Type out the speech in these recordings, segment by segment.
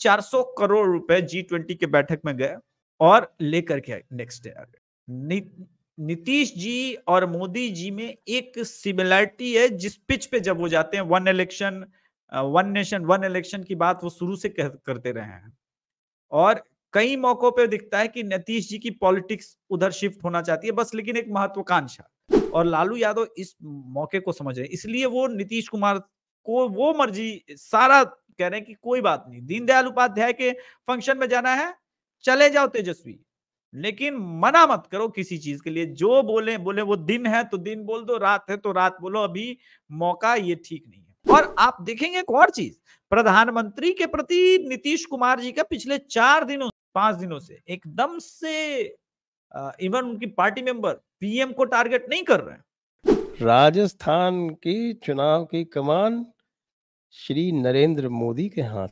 400 करोड़ रुपए G twenty के बैठक में गए और लेकर के आए नेक्स्ट डे आ गए नीतीश जी और मोदी जी में एक सिमिलरिटी है जिस पिच पे जब वो जाते हैं one election one nation one election की बात वो शुरू से कह, करते रहे हैं और कई मौकों पे दिखता है कि नीतीश जी की पॉलिटिक्स उधर शिफ्ट होना चाहती है बस लेकिन एक महत्वाकांक्षा और लालू यादव इस मौके को समझ रहे हैं इसलिए वो नीतीश कुमार को वो मर्जी सारा कह रहे हैं कि कोई बात नहीं दीनदयाल उपाध्याय के फंक्शन में जाना है चले जाओ तेजस्वी लेकिन मना मत करो किसी चीज के लिए जो बोले बोले वो दिन है तो दिन बोल दो रात है तो रात बोलो अभी मौका ये ठीक नहीं है और आप देखेंगे एक और चीज प्रधानमंत्री के प्रति नीतीश कुमार जी का पिछले चार दिनों पांच दिनों से एकदम से इवन उनकी पार्टी मेंबर पीएम को टारगेट नहीं कर रहे राजस्थान की चुनाव की कमान श्री नरेंद्र मोदी के हाथ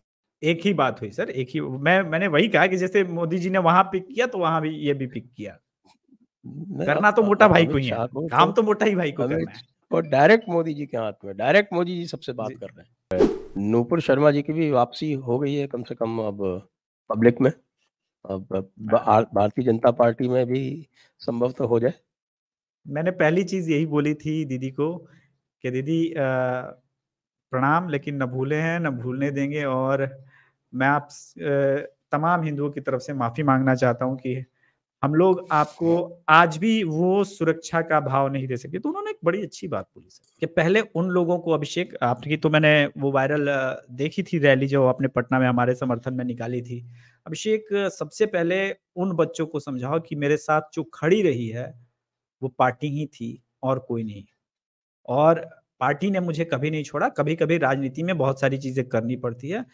एक ही बात हुई सर एक ही मैं मैंने वही कहा कि जैसे मोदी जी ने वहां पिक किया तो वहां भी ये भी पिक किया करना तो मोटा भाई को ही है काम तो, तो मोटा ही भाई को करना है और डायरेक्ट मोदी जी के हाथ में डायरेक्ट मोदी जी सबसे बात कर रहे हैं नूपुर शर्मा जी की भी वापसी हो गई है कम से कम अब पब्लिक में अब हाँ। भारतीय जनता पार्टी में भी संभव तो हो जाए मैंने पहली चीज यही बोली थी दीदी को कि दीदी आ... प्रणाम लेकिन न भूले हैं न भूलने देंगे और मैं आप तमाम हिंदुओं की तरफ से माफी मांगना चाहता हूं कि हम लोग आपको आज भी वो सुरक्षा का भाव नहीं दे सके तो उन्होंने एक बड़ी अच्छी बात बोली सर कि पहले उन लोगों को अभिषेक आपकी तो मैंने वो वायरल देखी थी रैली जो आपने पटना में हमारे समर्थन में निकाली थी अभिषेक सबसे पहले उन बच्चों को समझाओ कि मेरे साथ जो खड़ी रही है वो पार्टी ही थी और कोई नहीं और पार्टी ने मुझे कभी नहीं छोड़ा कभी कभी राजनीति में बहुत सारी चीजें करनी पड़ती है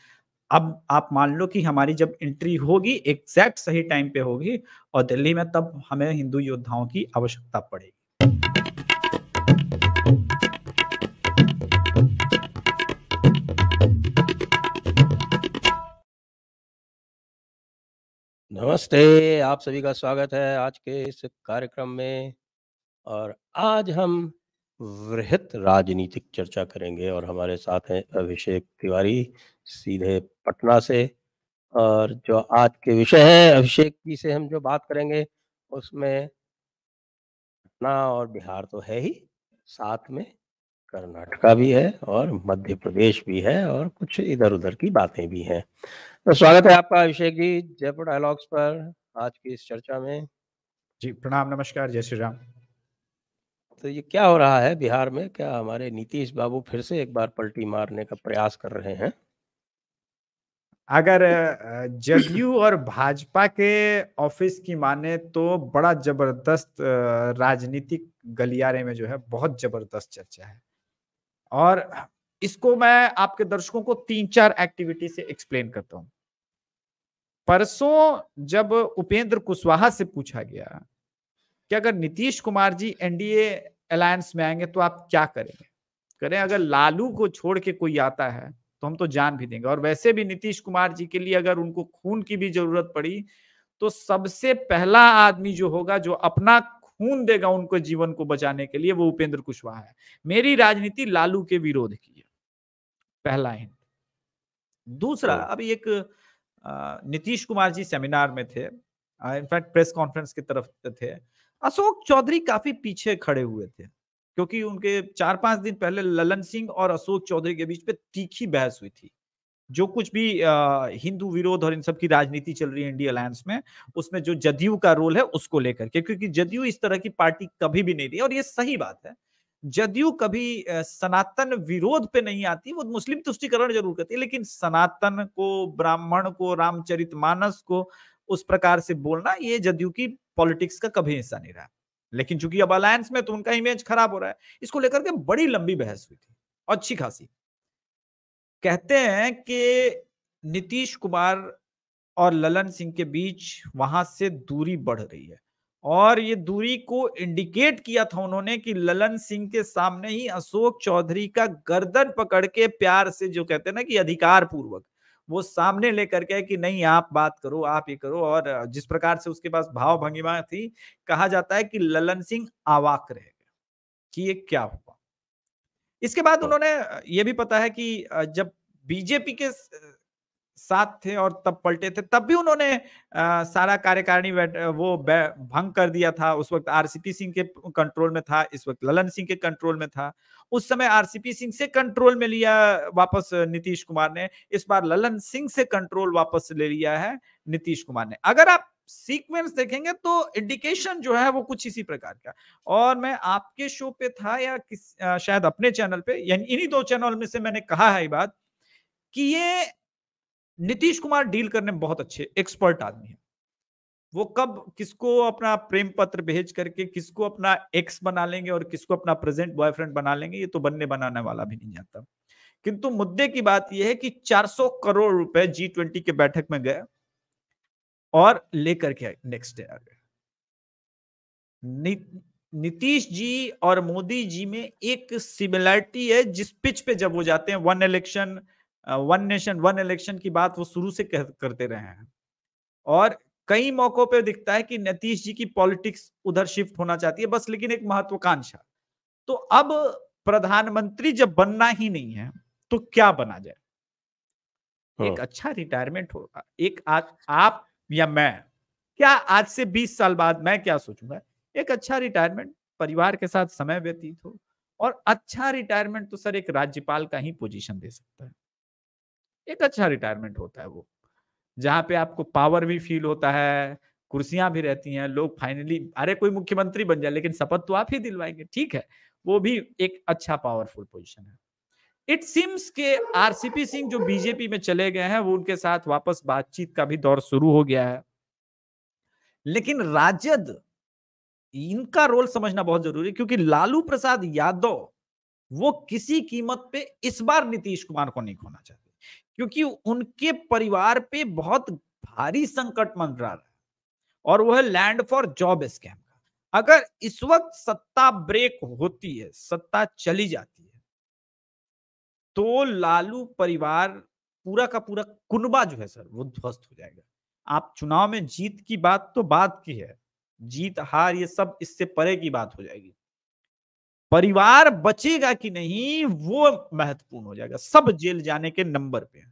अब आप मान लो कि हमारी जब एंट्री होगी एग्जैक्ट सही टाइम पे होगी और दिल्ली में तब हमें हिंदू योद्धाओं की आवश्यकता पड़ेगी नमस्ते आप सभी का स्वागत है आज के इस कार्यक्रम में और आज हम वृहत राजनीतिक चर्चा करेंगे और हमारे साथ हैं अभिषेक तिवारी सीधे पटना से और जो आज के विषय है अभिषेक जी से हम जो बात करेंगे उसमें पटना और बिहार तो है ही साथ में कर्नाटका भी है और मध्य प्रदेश भी है और कुछ इधर उधर की बातें भी हैं तो स्वागत है आपका अभिषेक जी जयपुर डायलॉग्स पर आज की इस चर्चा में जी प्रणाम नमस्कार जय श्री राम तो ये क्या हो रहा है बिहार में क्या हमारे नीतीश बाबू फिर से एक बार पलटी मारने का प्रयास कर रहे हैं अगर जदयू और भाजपा के ऑफिस की माने तो बड़ा जबरदस्त राजनीतिक गलियारे में जो है बहुत जबरदस्त चर्चा है और इसको मैं आपके दर्शकों को तीन चार एक्टिविटी से एक्सप्लेन करता हूं परसों जब उपेंद्र कुशवाहा से पूछा गया कि अगर नीतीश कुमार जी एनडीए अलायंस में आएंगे तो आप क्या करेंगे करें अगर लालू को छोड़ के कोई आता है तो हम तो जान भी देंगे और वैसे भी नीतीश कुमार जी के लिए अगर उनको खून की भी जरूरत पड़ी तो सबसे पहला आदमी जो होगा जो अपना खून देगा उनको जीवन को बचाने के लिए वो उपेंद्र कुशवाहा है मेरी राजनीति लालू के विरोध की है पहला हिंद दूसरा अब एक नीतीश कुमार जी सेमिनार में थे इनफैक्ट प्रेस कॉन्फ्रेंस की तरफ थे अशोक चौधरी काफी पीछे खड़े हुए थे क्योंकि उनके चार पांच दिन पहले ललन सिंह और अशोक चौधरी के बीच पे तीखी बहस हुई थी जो कुछ भी हिंदू विरोध और इन सब की राजनीति चल रही है इंडिया अलायंस में उसमें जो जदयू का रोल है उसको लेकर के क्योंकि जदयू इस तरह की पार्टी कभी भी नहीं रही और ये सही बात है जदयू कभी सनातन विरोध पे नहीं आती वो मुस्लिम तुष्टिकरण जरूर करती है लेकिन सनातन को ब्राह्मण को रामचरित मानस को उस प्रकार से बोलना ये जदयू की पॉलिटिक्स का कभी हिस्सा नहीं रहा लेकिन चूंकि अब अलायंस में तो उनका इमेज खराब हो रहा है इसको लेकर के बड़ी लंबी बहस हुई थी अच्छी खासी कहते हैं कि नीतीश कुमार और ललन सिंह के बीच वहां से दूरी बढ़ रही है और ये दूरी को इंडिकेट किया था उन्होंने कि ललन सिंह के सामने ही अशोक चौधरी का गर्दन पकड़ के प्यार से जो कहते हैं ना कि अधिकार पूर्वक वो सामने लेकर के कि नहीं आप बात करो आप ये करो और जिस प्रकार से उसके पास भाव भंगिमा थी कहा जाता है कि ललन सिंह आवाक रह गए कि ये क्या हुआ इसके बाद हाँ। उन्होंने ये भी पता है कि जब बीजेपी के साथ थे और तब पलटे थे तब भी उन्होंने आ, सारा कार्यकारिणी वो भंग कर दिया था उस वक्त आरसीपी सिंह के कंट्रोल में था इस वक्त ललन सिंह के कंट्रोल में था उस समय आरसीपी सिंह से कंट्रोल में लिया वापस नीतीश कुमार ने इस बार ललन सिंह से कंट्रोल वापस ले लिया है नीतीश कुमार ने अगर आप सीक्वेंस देखेंगे तो इंडिकेशन जो है वो कुछ इसी प्रकार का और मैं आपके शो पे था या किस आ, शायद अपने चैनल पे यानी इन्हीं दो चैनल में से मैंने कहा है ये बात कि ये नीतीश कुमार डील करने में बहुत अच्छे एक्सपर्ट आदमी है वो कब किसको अपना प्रेम पत्र भेज करके किसको अपना एक्स बना लेंगे और किसको अपना प्रेजेंट बॉयफ्रेंड बना लेंगे ये तो बनने बनाने वाला भी नहीं जाता किंतु मुद्दे की बात यह है कि 400 करोड़ रुपए जी ट्वेंटी के बैठक में गए और लेकर के नेक्स्ट डे आ गए नीतीश जी और मोदी जी में एक सिमिलैरिटी है जिस पिच पे जब वो जाते हैं one election one nation one election की बात वो शुरू से करते रहे हैं और कई मौकों पे दिखता है कि नीतीश जी की पॉलिटिक्स उधर शिफ्ट होना चाहती है बस लेकिन एक महत्वाकांक्षा तो अब प्रधानमंत्री जब बनना ही नहीं है तो क्या बना जाए एक हाँ। अच्छा रिटायरमेंट होगा एक आ, आप या मैं क्या आज से 20 साल बाद मैं क्या सोचूंगा एक अच्छा रिटायरमेंट परिवार के साथ समय व्यतीत हो और अच्छा रिटायरमेंट तो सर एक राज्यपाल का ही पोजीशन दे सकता है एक अच्छा रिटायरमेंट होता है वो जहाँ पे आपको पावर भी फील होता है कुर्सियां भी रहती हैं लोग फाइनली अरे कोई मुख्यमंत्री बन जाए लेकिन शपथ तो आप ही दिलवाएंगे ठीक है वो भी एक अच्छा पावरफुल पोजिशन है इट सिम्स के आरसीपी सिंह जो बीजेपी में चले गए हैं वो उनके साथ वापस बातचीत का भी दौर शुरू हो गया है लेकिन राजद इनका रोल समझना बहुत जरूरी है क्योंकि लालू प्रसाद यादव वो किसी कीमत पे इस बार नीतीश कुमार को नहीं खोना चाहते क्योंकि उनके परिवार पे बहुत भारी संकट मंडरा रहा है और वह लैंड फॉर जॉब स्कैम का अगर इस वक्त सत्ता ब्रेक होती है सत्ता चली जाती है तो लालू परिवार पूरा का पूरा कुनबा जो है सर वो ध्वस्त हो जाएगा आप चुनाव में जीत की बात तो बात की है जीत हार ये सब इससे परे की बात हो जाएगी परिवार बचेगा कि नहीं वो महत्वपूर्ण हो जाएगा सब जेल जाने के नंबर पे है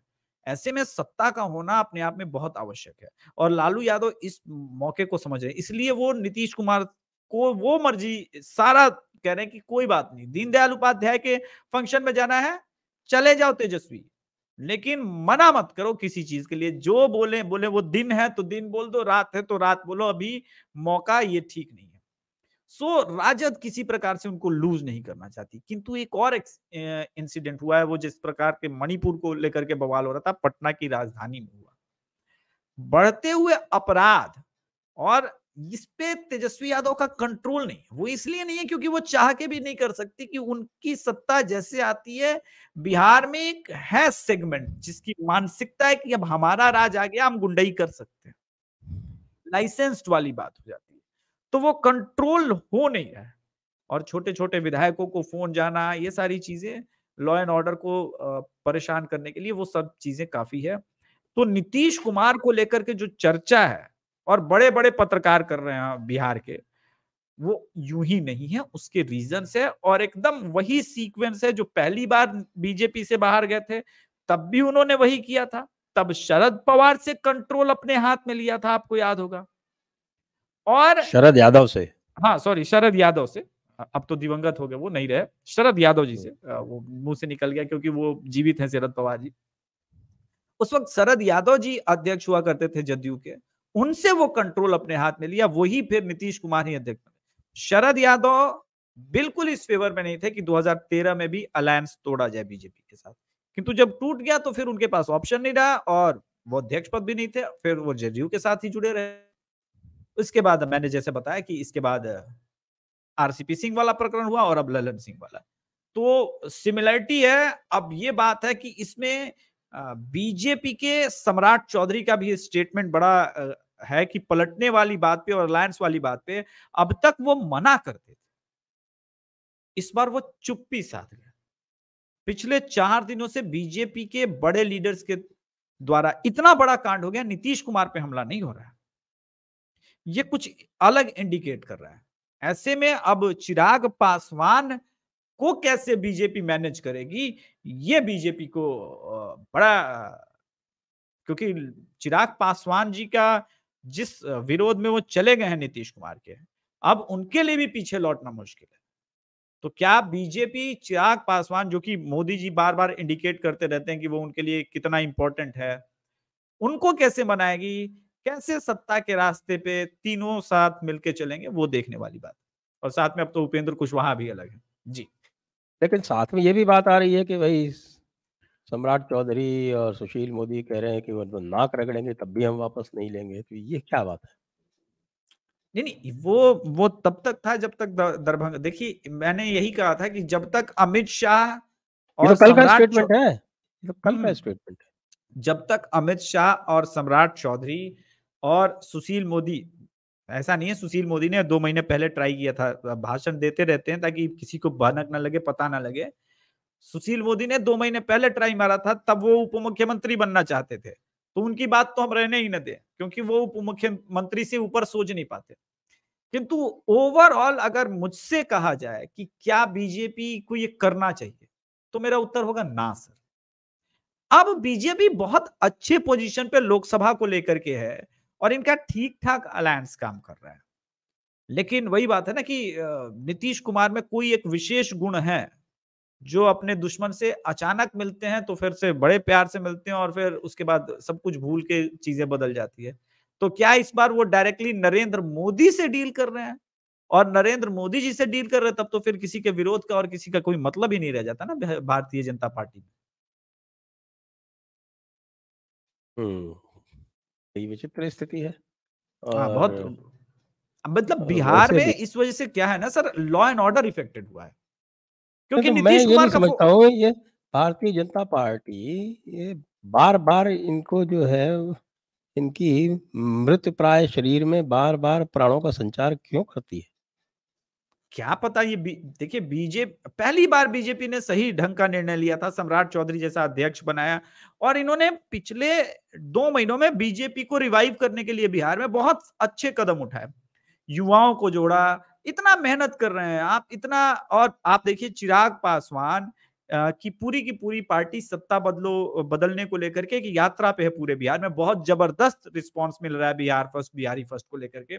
ऐसे में सत्ता का होना अपने आप में बहुत आवश्यक है और लालू यादव इस मौके को समझ रहे हैं इसलिए वो नीतीश कुमार को वो मर्जी सारा कह रहे हैं कि कोई बात नहीं दीनदयाल उपाध्याय के फंक्शन में जाना है चले जाओ तेजस्वी लेकिन मना मत करो किसी चीज के लिए जो बोले बोले वो दिन है तो दिन बोल दो रात है तो रात बोलो अभी मौका ये ठीक नहीं सो राजद किसी प्रकार से उनको लूज नहीं करना चाहती किंतु एक और इंसिडेंट हुआ है वो जिस प्रकार के मणिपुर को लेकर के बवाल हो रहा था पटना की राजधानी में हुआ बढ़ते हुए अपराध और इस पे तेजस्वी यादव का कंट्रोल नहीं वो इसलिए नहीं है क्योंकि वो चाह के भी नहीं कर सकती कि उनकी सत्ता जैसे आती है बिहार में एक है सेगमेंट जिसकी मानसिकता है कि अब हमारा राज आ गया हम गुंडई कर सकते हैं लाइसेंस्ड वाली बात हो जाती तो वो कंट्रोल हो नहीं रहा है और छोटे छोटे विधायकों को फोन जाना ये सारी चीजें लॉ एंड ऑर्डर को परेशान करने के लिए वो सब चीजें काफी है तो नीतीश कुमार को लेकर के जो चर्चा है और बड़े बड़े पत्रकार कर रहे हैं बिहार के वो यूं ही नहीं है उसके रीजन है और एकदम वही सीक्वेंस है जो पहली बार बीजेपी से बाहर गए थे तब भी उन्होंने वही किया था तब शरद पवार से कंट्रोल अपने हाथ में लिया था आपको याद होगा और शरद यादव से हाँ सॉरी शरद यादव से अब तो दिवंगत हो गए वो नहीं रहे शरद यादव जी से हम्म। वो मुंह से निकल गया क्योंकि वो जीवित हैं शरद पवार जी उस वक्त शरद यादव जी अध्यक्ष हुआ करते थे जदयू के उनसे वो कंट्रोल अपने हाथ में लिया वही फिर नीतीश कुमार ही अध्यक्ष बने शरद यादव बिल्कुल इस फेवर में नहीं थे कि 2013 में भी अलायंस तोड़ा जाए बीजेपी के साथ किंतु जब टूट गया तो फिर उनके पास ऑप्शन नहीं रहा और वो अध्यक्ष पद भी नहीं थे फिर वो जदयू के साथ ही जुड़े रहे उसके बाद मैंने जैसे बताया कि इसके बाद आरसीपी सिंह वाला प्रकरण हुआ और अब ललन सिंह वाला तो सिमिलरिटी है अब ये बात है कि इसमें बीजेपी के सम्राट चौधरी का भी स्टेटमेंट बड़ा है कि पलटने वाली बात पे और अलायंस वाली बात पे अब तक वो मना करते थे इस बार वो चुप्पी साध गया पिछले चार दिनों से बीजेपी के बड़े लीडर्स के द्वारा इतना बड़ा कांड हो गया नीतीश कुमार पे हमला नहीं हो रहा है ये कुछ अलग इंडिकेट कर रहा है ऐसे में अब चिराग पासवान को कैसे बीजेपी मैनेज करेगी ये बीजेपी को बड़ा क्योंकि चिराग पासवान जी का जिस विरोध में वो चले गए हैं नीतीश कुमार के अब उनके लिए भी पीछे लौटना मुश्किल है तो क्या बीजेपी चिराग पासवान जो कि मोदी जी बार बार इंडिकेट करते रहते हैं कि वो उनके लिए कितना इंपॉर्टेंट है उनको कैसे बनाएगी कैसे सत्ता के रास्ते पे तीनों साथ मिलके चलेंगे वो देखने वाली बात और साथ में अब तो उपेंद्र कुशवाहा भी अलग है जी लेकिन साथ में ये भी बात आ रही है कि भाई सम्राट चौधरी और सुशील मोदी कह रहे हैं कि वो तो नाक रगड़ेंगे तब भी हम वापस नहीं लेंगे तो ये क्या बात है नहीं नहीं वो वो तब तक था जब तक दरभंगा देखिए मैंने यही कहा था कि जब तक अमित शाह तो और तो कल का स्टेटमेंट है तो कल का स्टेटमेंट है जब तक अमित शाह और सम्राट चौधरी और सुशील मोदी ऐसा नहीं है सुशील मोदी ने दो महीने पहले ट्राई किया था भाषण देते रहते हैं ताकि किसी को भनक ना लगे पता ना लगे सुशील मोदी ने दो महीने पहले ट्राई मारा था तब वो उप मुख्यमंत्री बनना चाहते थे तो उनकी बात तो हम रहने ही न दे क्योंकि वो उप मुख्यमंत्री से ऊपर सोच नहीं पाते किंतु ओवरऑल अगर मुझसे कहा जाए कि क्या बीजेपी को ये करना चाहिए तो मेरा उत्तर होगा ना सर अब बीजेपी बहुत अच्छे पोजीशन पे लोकसभा को लेकर के है और इनका ठीक ठाक अलायंस काम कर रहा है लेकिन वही बात है ना कि नीतीश कुमार में कोई एक विशेष गुण है जो अपने दुश्मन से अचानक मिलते हैं तो फिर से बड़े प्यार से मिलते हैं और फिर उसके बाद सब कुछ भूल के चीजें बदल जाती है तो क्या इस बार वो डायरेक्टली नरेंद्र मोदी से डील कर रहे हैं और नरेंद्र मोदी जी से डील कर रहे तब तो फिर किसी के विरोध का और किसी का कोई मतलब ही नहीं रह जाता ना भारतीय जनता पार्टी में हम्म। बड़ी विचित्र स्थिति है और हाँ, बहुत मतलब बिहार में इस वजह से क्या है ना sir law and order affected हुआ है क्योंकि तो मैं ये समझता हूँ ये भारतीय जनता पार्टी ये बार बार इनको जो है इनकी मृत प्राय शरीर में बार बार प्राणों का संचार क्यों करती है क्या पता ये देखिए बीजेपी पहली बार बीजेपी ने सही ढंग का निर्णय लिया था सम्राट चौधरी जैसा अध्यक्ष बनाया और इन्होंने पिछले दो महीनों में बीजेपी को रिवाइव करने के लिए बिहार में बहुत अच्छे कदम उठाए युवाओं को जोड़ा इतना मेहनत कर रहे हैं आप इतना और आप देखिए चिराग पासवान की पूरी की पूरी पार्टी सत्ता बदलो बदलने को लेकर के कि यात्रा पे है पूरे बिहार में बहुत जबरदस्त रिस्पांस मिल रहा है बिहार फर्स्ट बिहारी फर्स्ट को लेकर के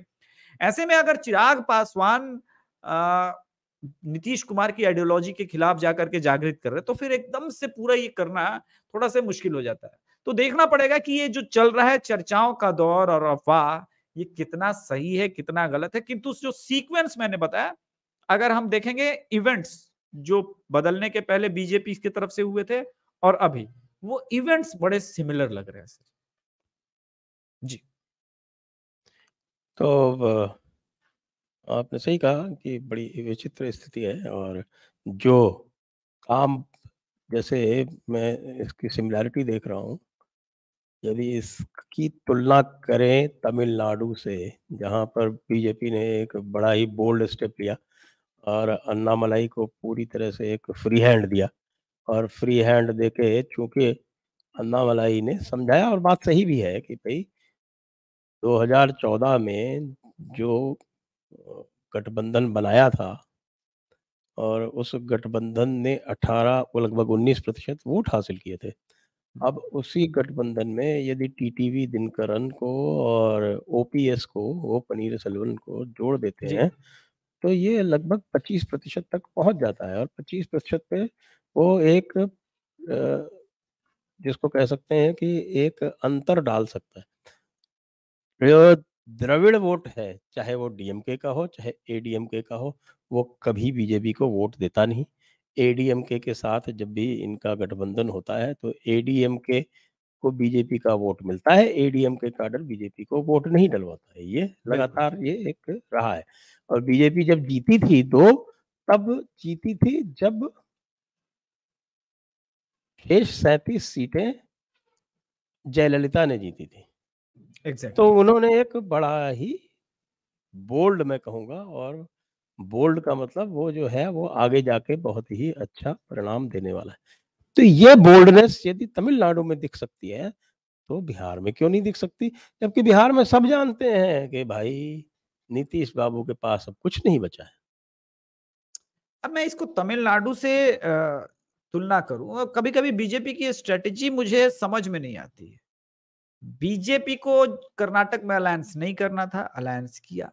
ऐसे में अगर चिराग पासवान नीतीश कुमार की आइडियोलॉजी के खिलाफ जाकर के जागृत कर रहे तो फिर एकदम से पूरा ये करना थोड़ा सा मुश्किल हो जाता है तो देखना पड़ेगा कि ये जो चल रहा है चर्चाओं का दौर और अफवाह ये कितना सही है कितना गलत है किंतु जो सीक्वेंस मैंने बताया अगर हम देखेंगे इवेंट्स जो बदलने के पहले बीजेपी की तरफ से हुए थे और अभी वो इवेंट्स बड़े सिमिलर लग रहे हैं जी तो आपने सही कहा कि बड़ी विचित्र स्थिति है और जो काम जैसे मैं इसकी सिमिलैरिटी देख रहा हूँ यदि इसकी तुलना करें तमिलनाडु से जहाँ पर बीजेपी ने एक बड़ा ही बोल्ड स्टेप लिया और अन्नामलाई को पूरी तरह से एक फ्री हैंड दिया और फ्री हैंड देके चूंकि अन्नामलाई ने समझाया और बात सही भी है कि भाई 2014 में जो गठबंधन बनाया था और उस गठबंधन ने 18 वो लगभग 19 प्रतिशत वोट हासिल किए थे अब उसी गठबंधन में यदि टीटीवी दिनकरन को और ओपीएस को वो पनीर सलवन को जोड़ देते हैं तो ये लगभग 25 प्रतिशत तक पहुंच जाता है और 25 प्रतिशत पे वो एक जिसको कह सकते हैं कि एक अंतर डाल सकता है द्रविड़ वोट है चाहे वो डीएमके का हो चाहे एडीएमके का हो वो कभी बीजेपी को वोट देता नहीं एडीएमके के साथ जब भी इनका गठबंधन होता है तो एडीएमके को बीजेपी का वोट मिलता है एडीएम के काडर बीजेपी को वोट नहीं डलवाता है ये लगातार ये एक रहा है और बीजेपी जब जीती थी दो तब जीती थी जब शेष सैतीस सीटें जयललिता ने जीती थी exactly. तो उन्होंने एक बड़ा ही बोल्ड मैं कहूंगा और बोल्ड का मतलब वो जो है वो आगे जाके बहुत ही अच्छा परिणाम देने वाला है तो ये बोल्डनेस यदि तमिलनाडु में दिख सकती है तो बिहार में क्यों नहीं दिख सकती जबकि बिहार में सब जानते हैं कि भाई नीतीश बाबू के पास अब कुछ नहीं बचा है अब मैं इसको तमिलनाडु से तुलना करूं और कभी कभी बीजेपी की स्ट्रेटेजी मुझे समझ में नहीं आती है बीजेपी को कर्नाटक में अलायंस नहीं करना था अलायंस किया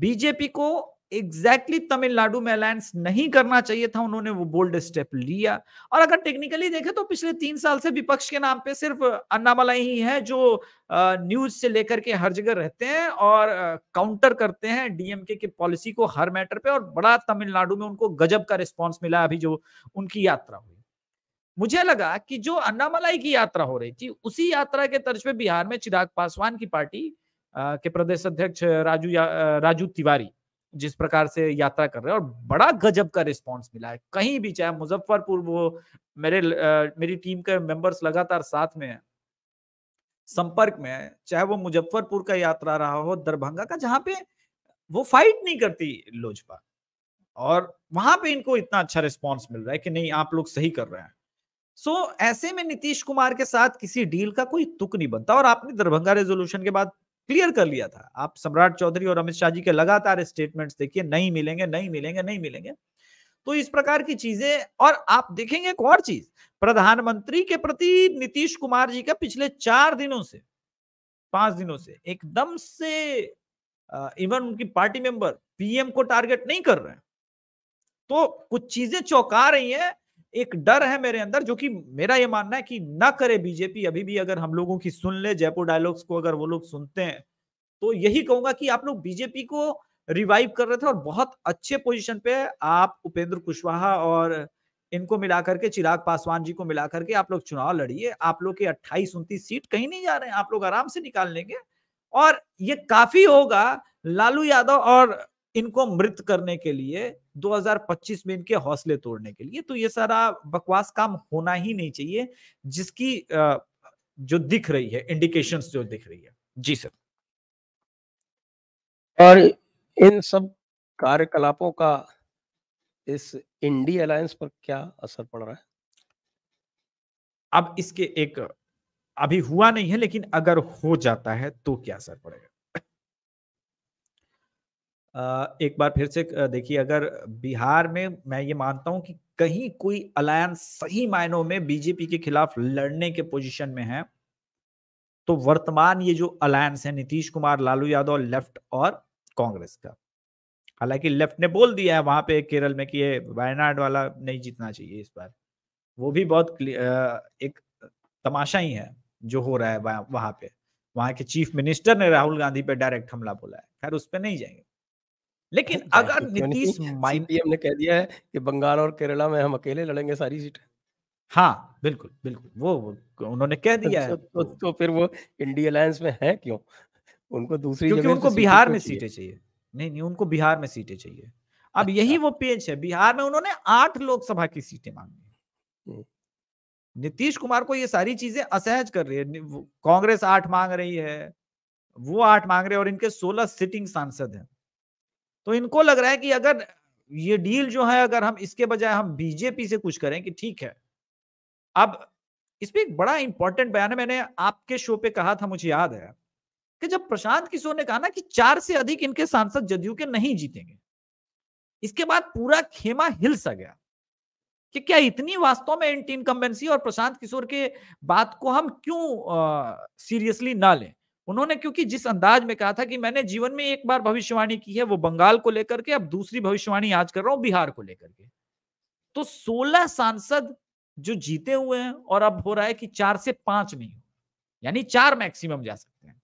बीजेपी को एग्जैक्टली exactly तमिलनाडु में अलायंस नहीं करना चाहिए था उन्होंने वो बोल्ड स्टेप लिया और अगर टेक्निकली देखें तो पिछले तीन साल से विपक्ष के नाम पे सिर्फ अन्नामलाई ही है जो न्यूज से लेकर के हर जगह रहते हैं और काउंटर करते हैं डीएमके की पॉलिसी को हर मैटर पे और बड़ा तमिलनाडु में उनको गजब का रिस्पॉन्स मिला अभी जो उनकी यात्रा हुई मुझे लगा कि जो अन्नामलाई की यात्रा हो रही थी उसी यात्रा के तर्ज पे बिहार में चिराग पासवान की पार्टी आ, के प्रदेश अध्यक्ष राजू राजू तिवारी जिस प्रकार से यात्रा कर रहे हैं और बड़ा गजब का रिस्पांस मिला है कहीं भी चाहे मुजफ्फरपुर वो मेरे आ, मेरी टीम के मेंबर्स लगातार साथ में है संपर्क में है चाहे वो मुजफ्फरपुर का यात्रा रहा हो दरभंगा का जहां पे वो फाइट नहीं करती लोजपा और वहां पे इनको इतना अच्छा रिस्पॉन्स मिल रहा है कि नहीं आप लोग सही कर रहे हैं सो so, ऐसे में नीतीश कुमार के साथ किसी डील का कोई तुक नहीं बनता और आपने दरभंगा रेजोल्यूशन के बाद क्लियर कर लिया था आप सम्राट चौधरी और अमित शाह जी के लगातार स्टेटमेंट्स देखिए नहीं मिलेंगे नहीं मिलेंगे नहीं मिलेंगे तो इस प्रकार की चीजें और आप देखेंगे एक और चीज प्रधानमंत्री के प्रति नीतीश कुमार जी का पिछले चार दिनों से पांच दिनों से एकदम से इवन उनकी पार्टी मेंबर पीएम को टारगेट नहीं कर रहे हैं तो कुछ चीजें चौंका रही है एक डर है मेरे अंदर जो कि मेरा ये मानना है कि ना करे बीजेपी अभी भी अगर हम लोगों की सुन ले जयपुर डायलॉग्स को अगर वो लोग सुनते हैं तो यही कहूंगा कि आप लोग बीजेपी को रिवाइव कर रहे थे और बहुत अच्छे पोजीशन पे आप उपेंद्र कुशवाहा और इनको मिला करके चिराग पासवान जी को मिला करके आप लोग चुनाव लड़िए आप लोग के अट्ठाईस उनतीस सीट कहीं नहीं जा रहे हैं आप लोग आराम से निकाल लेंगे और ये काफी होगा लालू यादव और इनको मृत करने के लिए 2025 में इनके हौसले तोड़ने के लिए तो ये सारा बकवास काम होना ही नहीं चाहिए जिसकी जो दिख रही है इंडिकेशन जो दिख रही है जी सर और इन सब कार्यकलापों का इस इंडी अलायंस पर क्या असर पड़ रहा है अब इसके एक अभी हुआ नहीं है लेकिन अगर हो जाता है तो क्या असर पड़ेगा एक बार फिर से देखिए अगर बिहार में मैं ये मानता हूं कि कहीं कोई अलायंस सही मायनों में बीजेपी के खिलाफ लड़ने के पोजीशन में है तो वर्तमान ये जो अलायंस है नीतीश कुमार लालू यादव लेफ्ट और कांग्रेस का हालांकि लेफ्ट ने बोल दिया है वहां पे केरल में कि ये वायनाड वाला नहीं जीतना चाहिए इस बार वो भी बहुत एक तमाशा ही है जो हो रहा है वहां पे वहां के चीफ मिनिस्टर ने राहुल गांधी पे डायरेक्ट हमला बोला है खैर उस पर नहीं जाएंगे लेकिन अगर नीतीश सीपीएम ने कह दिया है कि बंगाल और केरला में हम अकेले लड़ेंगे सारी सीटें हाँ बिल्कुल बिल्कुल वो, वो उन्होंने कह दिया है तो, तो, तो फिर वो इंडिया अलायंस में है क्यों उनको दूसरी क्योंकि उनको बिहार में सीटें चाहिए नहीं नहीं उनको बिहार में सीटें चाहिए अब अच्छा। यही वो पेंच है बिहार में उन्होंने आठ लोकसभा की सीटें मांगी हम्म। नीतीश कुमार को ये सारी चीजें असहज कर रही है कांग्रेस आठ मांग रही है वो आठ मांग रहे हैं और इनके सोलह सिटिंग सांसद हैं तो इनको लग रहा है कि अगर ये डील जो है अगर हम इसके बजाय हम बीजेपी से कुछ करें कि ठीक है अब इसमें एक बड़ा इंपॉर्टेंट बयान है मैंने आपके शो पे कहा था मुझे याद है कि जब प्रशांत किशोर ने कहा ना कि चार से अधिक इनके सांसद जदयू के नहीं जीतेंगे इसके बाद पूरा खेमा हिल सा गया कि क्या इतनी वास्तव में एंटी इनकम्बेंसी और प्रशांत किशोर के बात को हम क्यों सीरियसली ना लें उन्होंने क्योंकि जिस अंदाज में कहा था कि मैंने जीवन में एक बार भविष्यवाणी की है वो बंगाल को लेकर के अब दूसरी भविष्यवाणी आज कर रहा हूं बिहार को लेकर के तो 16 सांसद जो जीते हुए हैं और अब हो रहा है कि चार से पांच नहीं यानी चार मैक्सिमम जा सकते हैं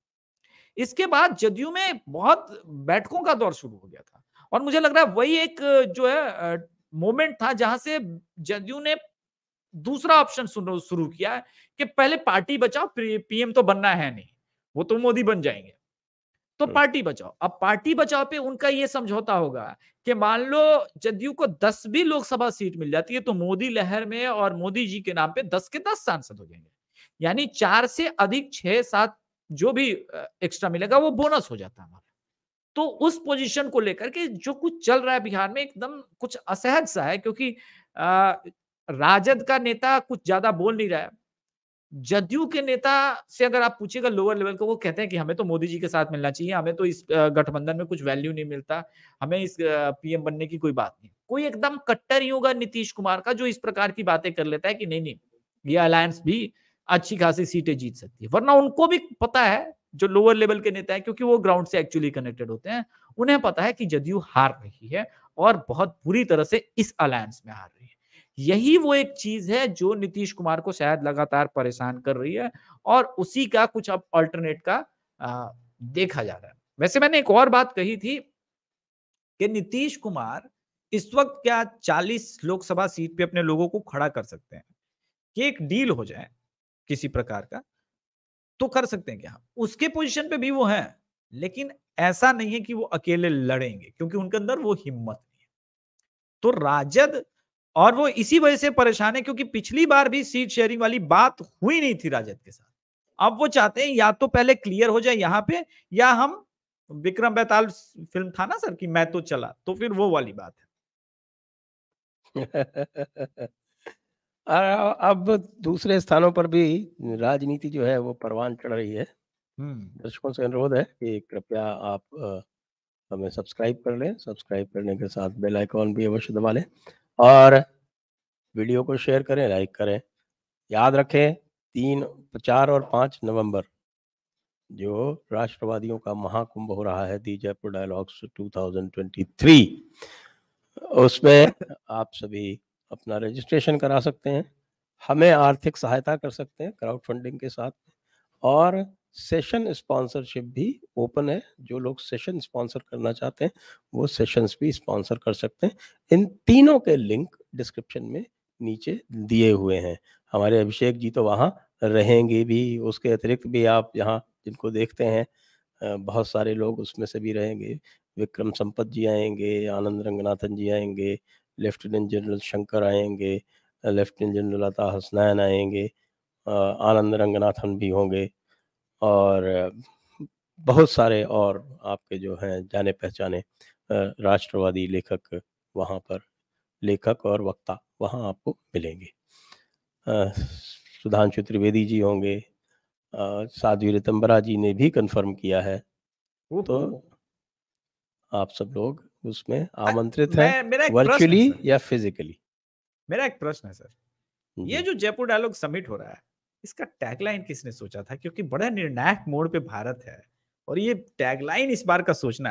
इसके बाद जदयू में बहुत बैठकों का दौर शुरू हो गया था और मुझे लग रहा है वही एक जो है मोमेंट था जहां से जदयू ने दूसरा ऑप्शन शुरू किया कि पहले पार्टी बचाओ पीएम तो बनना है नहीं वो तो मोदी बन जाएंगे तो पार्टी बचाओ अब पार्टी बचाओ पे उनका ये समझौता होगा कि मान लो जदयू को दस भी लोकसभा सीट मिल जाती है तो मोदी लहर में और मोदी जी के नाम पे दस के दस सांसद हो जाएंगे यानी चार से अधिक छह सात जो भी एक्स्ट्रा मिलेगा वो बोनस हो जाता है हमारा तो उस पोजीशन को लेकर के जो कुछ चल रहा है बिहार में एकदम कुछ असहज सा है क्योंकि राजद का नेता कुछ ज्यादा बोल नहीं रहा है जदयू के नेता से अगर आप पूछिएगा लोअर लेवल का वो कहते हैं कि हमें तो मोदी जी के साथ मिलना चाहिए हमें तो इस गठबंधन में कुछ वैल्यू नहीं मिलता हमें इस पीएम बनने की कोई बात नहीं कोई एकदम कट्टर ही होगा नीतीश कुमार का जो इस प्रकार की बातें कर लेता है कि नहीं नहीं ये अलायंस भी अच्छी खासी सीटें जीत सकती है वरना उनको भी पता है जो लोअर लेवल के नेता है क्योंकि वो ग्राउंड से एक्चुअली कनेक्टेड होते हैं उन्हें पता है कि जदयू हार रही है और बहुत बुरी तरह से इस अलायंस में हार रही है यही वो एक चीज है जो नीतीश कुमार को शायद लगातार परेशान कर रही है और उसी का कुछ अब अल्टरनेट का आ, देखा जा रहा है वैसे मैंने एक और बात कही थी कि नीतीश कुमार इस वक्त क्या 40 लोकसभा सीट पे अपने लोगों को खड़ा कर सकते हैं कि एक डील हो जाए किसी प्रकार का तो कर सकते हैं क्या उसके पोजीशन पे भी वो हैं लेकिन ऐसा नहीं है कि वो अकेले लड़ेंगे क्योंकि उनके अंदर वो हिम्मत नहीं है तो राजद और वो इसी वजह से परेशान है क्योंकि पिछली बार भी सीट शेयरिंग वाली बात हुई नहीं थी राजद के साथ अब वो चाहते हैं या तो पहले क्लियर हो जाए यहाँ पे या हम विक्रम बैताल फिल्म था ना सर कि मैं तो चला तो फिर वो वाली बात है अब दूसरे स्थानों पर भी राजनीति जो है वो परवान चढ़ रही है हम्म। दर्शकों से अनुरोध है कि कृपया आप हमें सब्सक्राइब कर लें सब्सक्राइब करने के साथ बेल आइकॉन भी अवश्य दबा लें और वीडियो को शेयर करें लाइक करें याद रखें तीन चार और पाँच नवंबर जो राष्ट्रवादियों का महाकुंभ हो रहा है दी जयपुर डायलॉग्स 2023 उसमें आप सभी अपना रजिस्ट्रेशन करा सकते हैं हमें आर्थिक सहायता कर सकते हैं क्राउड फंडिंग के साथ और सेशन स्पॉन्सरशिप भी ओपन है जो लोग सेशन स्पॉन्सर करना चाहते हैं वो सेशंस भी स्पॉन्सर कर सकते हैं इन तीनों के लिंक डिस्क्रिप्शन में नीचे दिए हुए हैं हमारे अभिषेक जी तो वहाँ रहेंगे भी उसके अतिरिक्त भी आप यहाँ जिनको देखते हैं बहुत सारे लोग उसमें से भी रहेंगे विक्रम संपत जी आएंगे आनंद रंगनाथन जी आएंगे लेफ्टिनेंट जनरल शंकर आएंगे लेफ्टिनेंट जनरल लता हसनैन आएंगे आनंद रंगनाथन भी होंगे और बहुत सारे और आपके जो हैं जाने पहचाने राष्ट्रवादी लेखक वहाँ पर लेखक और वक्ता वहाँ आपको मिलेंगे सुधांशु त्रिवेदी जी होंगे साध्वी रितंबरा जी ने भी कंफर्म किया है तो आप सब लोग उसमें आमंत्रित हैं वर्चुअली या फिजिकली मेरा एक प्रश्न है सर ये जो जयपुर डायलॉग समिट हो रहा है इसका टैगलाइन किसने सोचा था क्योंकि बड़ा निर्णायक मोड़ पे भारत है और ये टैगलाइन इस बार का सोचना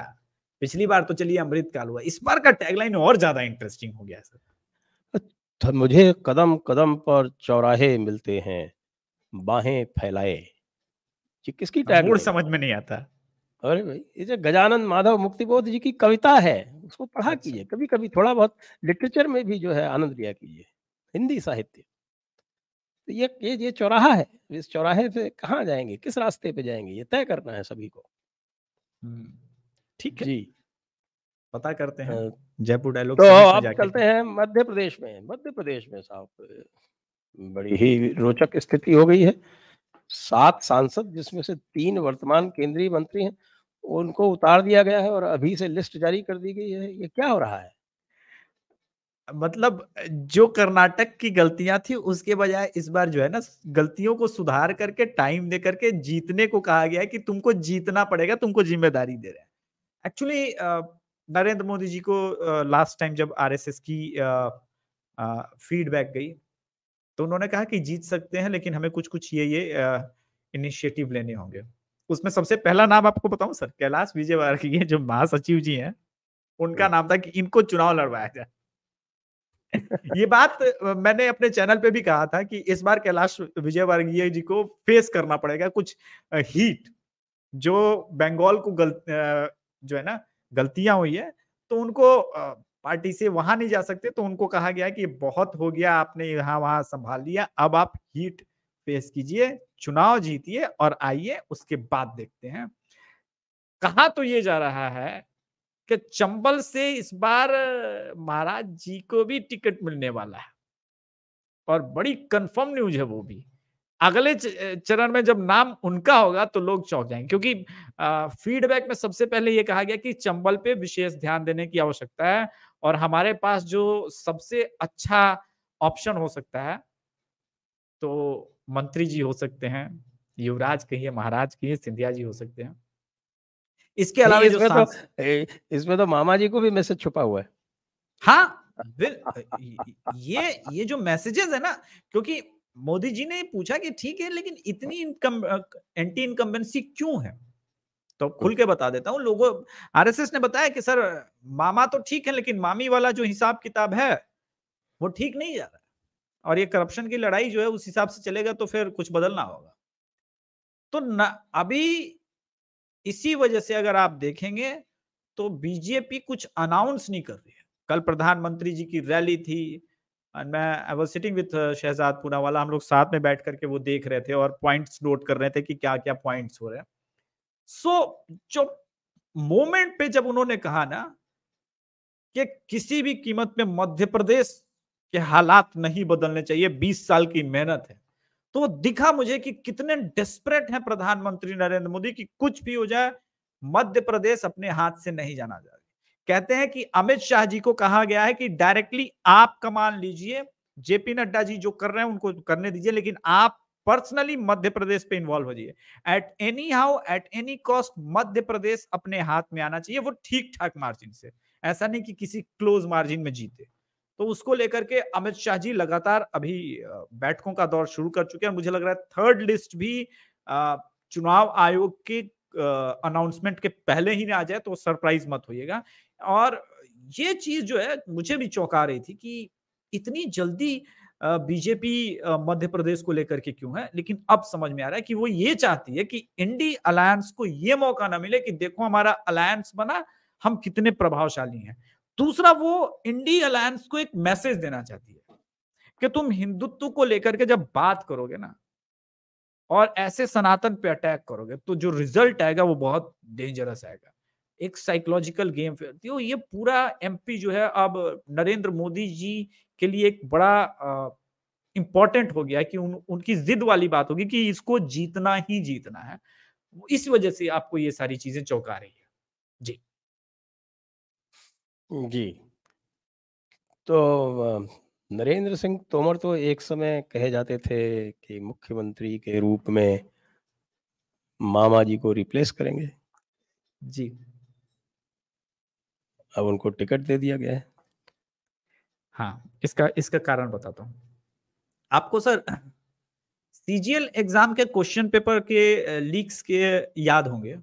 पिछली बार तो चलिए अमृतकाल हुआ इस बार का टैगलाइन और ज्यादा इंटरेस्टिंग हो गया सर तो मुझे कदम कदम पर चौराहे मिलते हैं बाहें फैलाए ये किसकी टैग समझ में नहीं आता अरे भाई ये जो गजानंद माधव मुक्तिबोध जी की कविता है उसको पढ़ा अच्छा। कीजिए कभी कभी थोड़ा बहुत लिटरेचर में भी जो है आनंद लिया कीजिए हिंदी साहित्य तो ये ये ये चौराहा है इस चौराहे पे कहाँ जाएंगे किस रास्ते पे जाएंगे ये तय करना है सभी को ठीक है जी पता करते हैं जयपुर डायलॉग तो अब चलते हैं मध्य प्रदेश में मध्य प्रदेश में साहब बड़ी ही रोचक स्थिति हो गई है सात सांसद जिसमें से तीन वर्तमान केंद्रीय मंत्री हैं उनको उतार दिया गया है और अभी से लिस्ट जारी कर दी गई है ये क्या हो रहा है मतलब जो कर्नाटक की गलतियां थी उसके बजाय इस बार जो है ना गलतियों को सुधार करके टाइम दे करके जीतने को कहा गया है कि तुमको जीतना पड़ेगा तुमको जिम्मेदारी दे रहे हैं एक्चुअली नरेंद्र मोदी जी को लास्ट टाइम जब आरएसएस की फीडबैक गई तो उन्होंने कहा कि जीत सकते हैं लेकिन हमें कुछ कुछ ये ये इनिशिएटिव लेने होंगे उसमें सबसे पहला नाम आपको बताऊं सर कैलाश विजयवर्गीय जो महासचिव जी हैं उनका नाम था कि इनको चुनाव लड़वाया जाए ये बात मैंने अपने चैनल पे भी कहा था कि इस बार कैलाश विजय वर्गीय जी को फेस करना पड़ेगा कुछ हीट जो बंगाल को गल जो है ना गलतियां हुई है तो उनको पार्टी से वहां नहीं जा सकते तो उनको कहा गया कि बहुत हो गया आपने यहाँ वहां संभाल लिया अब आप हीट फेस कीजिए चुनाव जीतिए और आइए उसके बाद देखते हैं कहा तो ये जा रहा है कि चंबल से इस बार महाराज जी को भी टिकट मिलने वाला है और बड़ी कंफर्म न्यूज है वो भी अगले चरण में जब नाम उनका होगा तो लोग चौंक जाएंगे क्योंकि फीडबैक में सबसे पहले ये कहा गया कि चंबल पे विशेष ध्यान देने की आवश्यकता है और हमारे पास जो सबसे अच्छा ऑप्शन हो सकता है तो मंत्री जी हो सकते हैं युवराज कहिए महाराज कहिए सिंधिया जी हो सकते हैं इसके अलावा इसमें तो, तो इसमें तो मामा जी को भी मैसेज छुपा हुआ है हाँ, हाँ। ये ये जो मैसेजेस है ना क्योंकि मोदी जी ने पूछा कि ठीक है लेकिन इतनी इनकम एंटी इनकम्बेंसी क्यों है तो खुल के बता देता हूँ लोगों आरएसएस ने बताया कि सर मामा तो ठीक है लेकिन मामी वाला जो हिसाब किताब है वो ठीक नहीं जा रहा और ये करप्शन की लड़ाई जो है उस हिसाब से चलेगा तो फिर कुछ बदलना होगा तो न अभी इसी वजह से अगर आप देखेंगे तो बीजेपी कुछ अनाउंस नहीं कर रही है कल प्रधानमंत्री जी की रैली थी मैं I was sitting with Shehzad Poonawalla हम लोग साथ में बैठ करके वो देख रहे थे और पॉइंट्स नोट कर रहे थे कि क्या क्या पॉइंट्स हो रहे हैं सो so, जो मोमेंट पे जब उन्होंने कहा ना कि किसी भी कीमत में मध्य प्रदेश के हालात नहीं बदलने चाहिए 20 साल की मेहनत है तो दिखा मुझे कि कितने डेस्परेट हैं प्रधानमंत्री नरेंद्र मोदी कि कुछ भी हो जाए मध्य प्रदेश अपने हाथ से नहीं जाना जाएगा कहते हैं कि अमित शाह जी को कहा गया है कि डायरेक्टली आप कमान लीजिए जेपी नड्डा जी जो कर रहे हैं उनको करने दीजिए लेकिन आप पर्सनली मध्य प्रदेश पे इन्वॉल्व हो जाइए at any how at any cost Madhya Pradesh अपने हाथ में आना चाहिए वो ठीक ठाक मार्जिन से ऐसा नहीं कि किसी क्लोज मार्जिन में जीते तो उसको लेकर के अमित शाह जी लगातार अभी बैठकों का दौर शुरू कर चुके हैं मुझे लग रहा है थर्ड लिस्ट भी चुनाव आयोग के अनाउंसमेंट के पहले ही आ जाए तो सरप्राइज मत होइएगा और ये चीज जो है मुझे भी चौंका रही थी कि इतनी जल्दी बीजेपी मध्य प्रदेश को लेकर के क्यों है लेकिन अब समझ में आ रहा है कि वो ये चाहती है कि इंडी अलायंस को ये मौका ना मिले कि देखो हमारा अलायंस बना हम कितने प्रभावशाली हैं दूसरा वो इंडी अलायंस को एक मैसेज देना चाहती है कि तुम हिंदुत्व को लेकर के जब बात करोगे ना और ऐसे सनातन पे अटैक करोगे तो जो रिजल्ट आएगा वो बहुत डेंजरस आएगा एक साइकोलॉजिकल गेम तो ये पूरा एमपी जो है अब नरेंद्र मोदी जी के लिए एक बड़ा इंपॉर्टेंट हो गया कि उन उनकी जिद वाली बात होगी कि इसको जीतना ही जीतना है इस वजह से आपको ये सारी चीजें चौंका रही है जी जी। तो नरेंद्र सिंह तोमर तो एक समय कहे जाते थे कि मुख्यमंत्री के रूप में मामा जी को रिप्लेस करेंगे। जी। अब उनको टिकट दे दिया गया है। हाँ, इसका इसका कारण बताता हूँ। आपको सर सीजीएल एग्ज़ाम के क्वेश्चन पेपर के लीक्स के याद होंगे।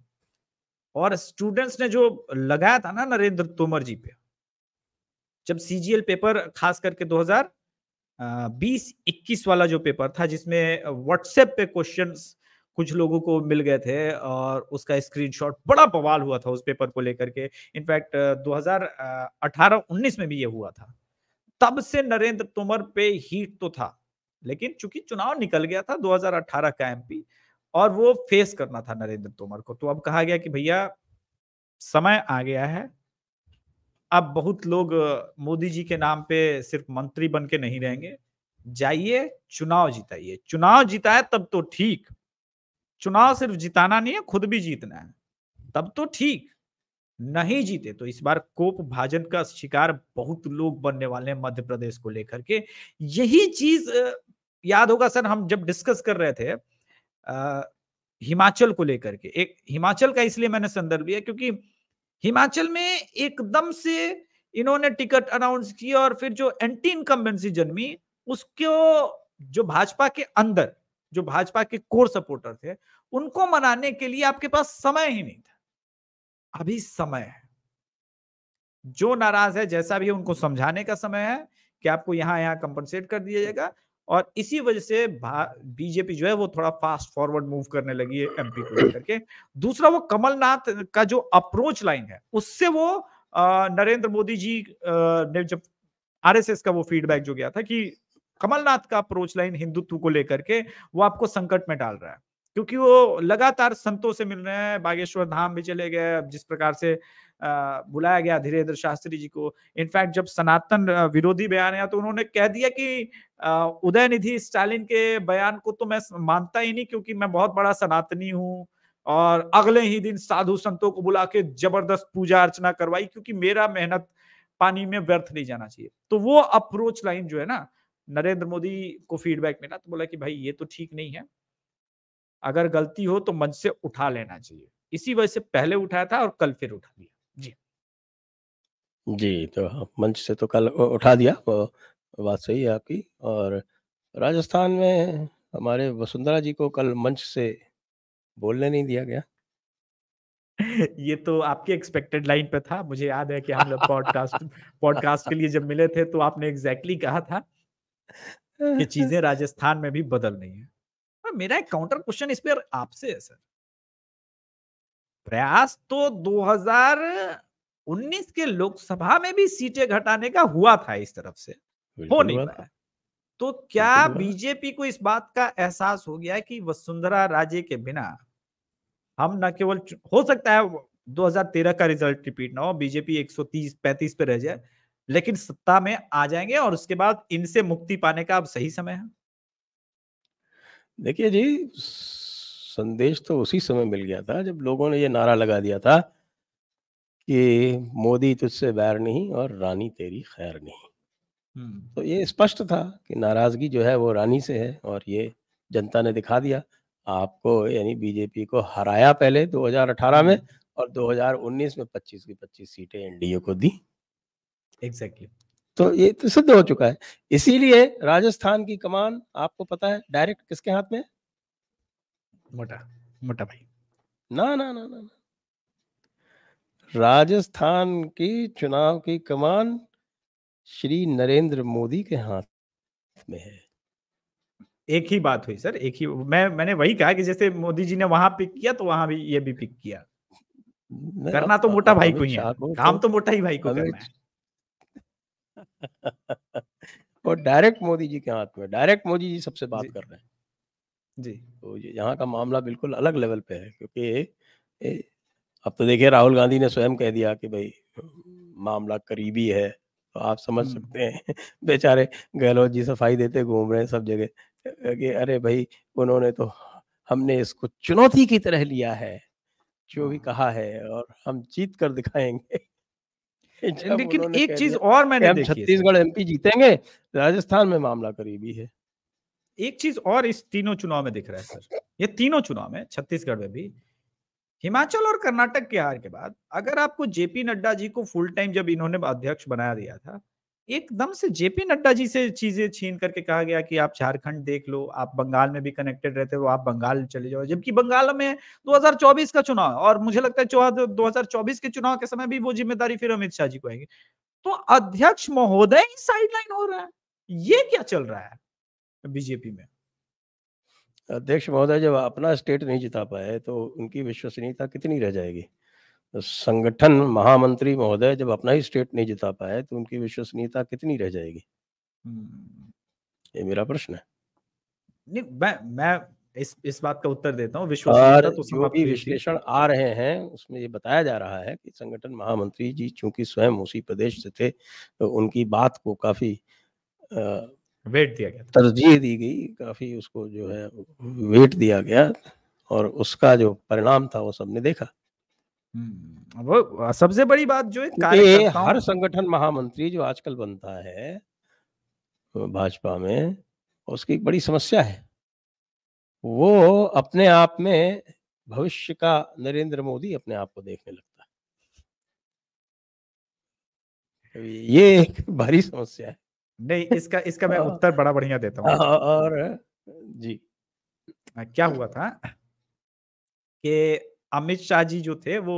और स्टूडेंट्स ने जो लगाया था ना नरेंद्र तोमर जी पे जब सीजीएल पेपर खास करके 2020-21 वाला जो पेपर था जिसमें व्हाट्सएप पे क्वेश्चंस कुछ लोगों को मिल गए थे और उसका स्क्रीनशॉट बड़ा बवाल हुआ था उस पेपर को लेकर के इनफैक्ट 2018-19 में भी ये हुआ था तब से नरेंद्र तोमर पे हीट तो था लेकिन चूंकि चुनाव निकल गया था 2018 का एमपी और वो फेस करना था नरेंद्र तोमर को तो अब कहा गया कि भैया समय आ गया है अब बहुत लोग मोदी जी के नाम पे सिर्फ मंत्री बन के नहीं रहेंगे जाइए चुनाव जिताइए चुनाव जिताए तब तो ठीक चुनाव सिर्फ जिताना नहीं है खुद भी जीतना है तब तो ठीक नहीं जीते तो इस बार कोप भाजन का शिकार बहुत लोग बनने वाले हैं मध्य प्रदेश को लेकर के यही चीज याद होगा सर हम जब डिस्कस कर रहे थे हिमाचल को लेकर के एक हिमाचल का इसलिए मैंने संदर्भ लिया क्योंकि हिमाचल में एकदम से इन्होंने टिकट अनाउंस किया और फिर जो एंटी इनकम्बेंसी जन्मी उसको जो भाजपा के अंदर जो भाजपा के कोर सपोर्टर थे उनको मनाने के लिए आपके पास समय ही नहीं था अभी समय है जो नाराज है जैसा भी है उनको समझाने का समय है कि आपको यहाँ यहाँ कंपनसेट कर दिया जाएगा और इसी वजह से बीजेपी जो है वो थोड़ा फास्ट फॉरवर्ड मूव करने लगी है एमपी को लेकर के दूसरा वो कमलनाथ का जो अप्रोच लाइन है उससे वो नरेंद्र मोदी जी ने जब आरएसएस का वो फीडबैक जो गया था कि कमलनाथ का अप्रोच लाइन हिंदुत्व को लेकर के वो आपको संकट में डाल रहा है क्योंकि वो लगातार संतों से मिल रहे हैं बागेश्वर धाम भी चले गए जिस प्रकार से बुलाया गया धीरेन्द्र शास्त्री जी को इनफैक्ट जब सनातन विरोधी बयान आया तो उन्होंने कह दिया कि उदय निधि स्टालिन के बयान को तो मैं मानता ही नहीं क्योंकि मैं बहुत बड़ा सनातनी हूँ और अगले ही दिन साधु संतों को बुला के जबरदस्त पूजा अर्चना करवाई क्योंकि मेरा मेहनत पानी में व्यर्थ नहीं जाना चाहिए तो वो अप्रोच लाइन जो है ना नरेंद्र मोदी को फीडबैक मिला तो बोला कि भाई ये तो ठीक नहीं है अगर गलती हो तो मंच से उठा लेना चाहिए इसी वजह से पहले उठाया था और कल फिर उठा लिया जी जी तो हाँ, मंच से तो कल उठा दिया बात सही है आपकी और राजस्थान में हमारे वसुंधरा जी को कल मंच से बोलने नहीं दिया गया ये तो आपके एक्सपेक्टेड लाइन पे था मुझे याद है कि हम लोग पॉडकास्ट पॉडकास्ट के लिए जब मिले थे तो आपने एग्जैक्टली exactly कहा था कि चीजें राजस्थान में भी बदल रही है पर हाँ, मेरा एक काउंटर क्वेश्चन इस पर आपसे है सर प्रयास तो 2019 के लोकसभा में भी सीटें घटाने का हुआ था इस तरफ से हो नहीं पाया तो क्या बीजेपी को इस बात का एहसास हो गया कि वसुंधरा राजे के बिना हम न केवल हो सकता है 2013 का रिजल्ट रिपीट ना हो बीजेपी 130 35 पे रह जाए लेकिन सत्ता में आ जाएंगे और उसके बाद इनसे मुक्ति पाने का अब सही समय है देखिए जी संदेश तो उसी समय मिल गया था जब लोगों ने ये नारा लगा दिया था कि मोदी तुझसे बैर नहीं और रानी तेरी खैर नहीं तो हम्म। ये स्पष्ट था कि नाराजगी जो है वो रानी से है और ये जनता ने दिखा दिया आपको यानी बीजेपी को हराया पहले 2018 में हम्म। और 2019 में 25 की 25 सीटें एनडीए को दी एग्जैक्टली exactly. तो ये तो सिद्ध हो चुका है इसीलिए राजस्थान की कमान आपको पता है डायरेक्ट किसके हाथ में मोटा मोटा भाई ना ना ना ना, ना। राजस्थान की चुनाव की कमान श्री नरेंद्र मोदी के हाथ में है एक ही बात हुई सर एक ही मैं मैंने वही कहा कि जैसे मोदी जी ने वहां पिक किया तो वहां भी ये भी पिक किया करना तो मोटा भाई को ही है काम तो, तो मोटा ही भाई को करना है और डायरेक्ट मोदी जी के हाथ में डायरेक्ट मोदी जी सबसे बात जी, कर रहे हैं जी तो यहाँ का मामला बिल्कुल अलग लेवल पे है क्योंकि ए, अब तो देखिए राहुल गांधी ने स्वयं कह दिया कि भाई मामला करीबी है तो आप समझ सकते हैं बेचारे गहलोत जी सफाई देते घूम रहे हैं सब जगह कि अरे भाई उन्होंने तो हमने इसको चुनौती की तरह लिया है जो भी हाँ। कहा है और हम जीत कर दिखाएंगे लेकिन एक चीज और मैंने हम छत्तीसगढ़ एमपी जीतेंगे राजस्थान में मामला करीबी है एक चीज और इस तीनों चुनाव में दिख रहा है सर ये तीनों चुनाव में छत्तीसगढ़ में भी हिमाचल और कर्नाटक के हार के बाद अगर आपको जेपी नड्डा जी को फुल टाइम जब इन्होंने अध्यक्ष बनाया दिया था एकदम से जेपी नड्डा जी से चीजें छीन करके कहा गया कि आप झारखंड देख लो आप बंगाल में भी कनेक्टेड रहते हो आप बंगाल चले जाओ जबकि बंगाल में 2024 का चुनाव और मुझे लगता है 2024 के चुनाव के समय भी वो जिम्मेदारी फिर अमित शाह जी को आएगी तो अध्यक्ष महोदय ही साइडलाइन हो रहा है ये क्या चल रहा है बीजेपी में अध्यक्ष महोदय जब अपना स्टेट नहीं जिता पाए तो उनकी विश्वसनीयता कितनी रह जाएगी संगठन महामंत्री महोदय जब अपना ही स्टेट नहीं जिता पाए तो उनकी विश्वसनीयता कितनी रह जाएगी हम्म। ये मेरा प्रश्न है नहीं मैं मैं इस इस बात का उत्तर देता हूँ विश्वसनीयता तो जो विश्लेषण आ रहे हैं उसमें ये बताया जा रहा है कि संगठन महामंत्री जी चूंकि स्वयं उसी प्रदेश से थे तो उनकी बात को काफी वेट दिया गया तरजीह दी गई काफी उसको जो है वेट दिया गया और उसका जो परिणाम था वो सबने देखा हम्म, वो सबसे बड़ी बात जो है हर संगठन महामंत्री जो आजकल बनता है भाजपा में उसकी एक बड़ी समस्या है वो अपने आप में भविष्य का नरेंद्र मोदी अपने आप को देखने लगता है तो ये एक भारी समस्या है नहीं इसका इसका मैं हाँ। उत्तर बड़ा बढ़िया देता हूँ हाँ, और जी क्या हुआ था कि अमित शाह जी जो थे वो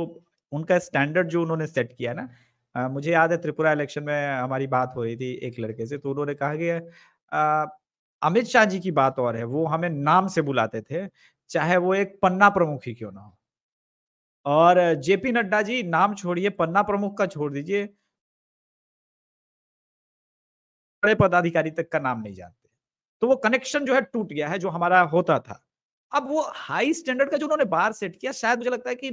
उनका स्टैंडर्ड जो उन्होंने सेट किया ना आ, मुझे याद है त्रिपुरा इलेक्शन में हमारी बात हो रही थी एक लड़के से तो उन्होंने कहा कि अमित शाह जी की बात और है वो हमें नाम से बुलाते थे चाहे वो एक पन्ना प्रमुख ही क्यों ना हो और जेपी नड्डा जी नाम छोड़िए पन्ना प्रमुख का छोड़ दीजिए बड़े पदाधिकारी तक का नाम नहीं जानते तो वो कनेक्शन जो है टूट गया है जो हमारा होता था अब वो हाई स्टैंडर्ड का जो उन्होंने बार सेट किया शायद मुझे लगता है कि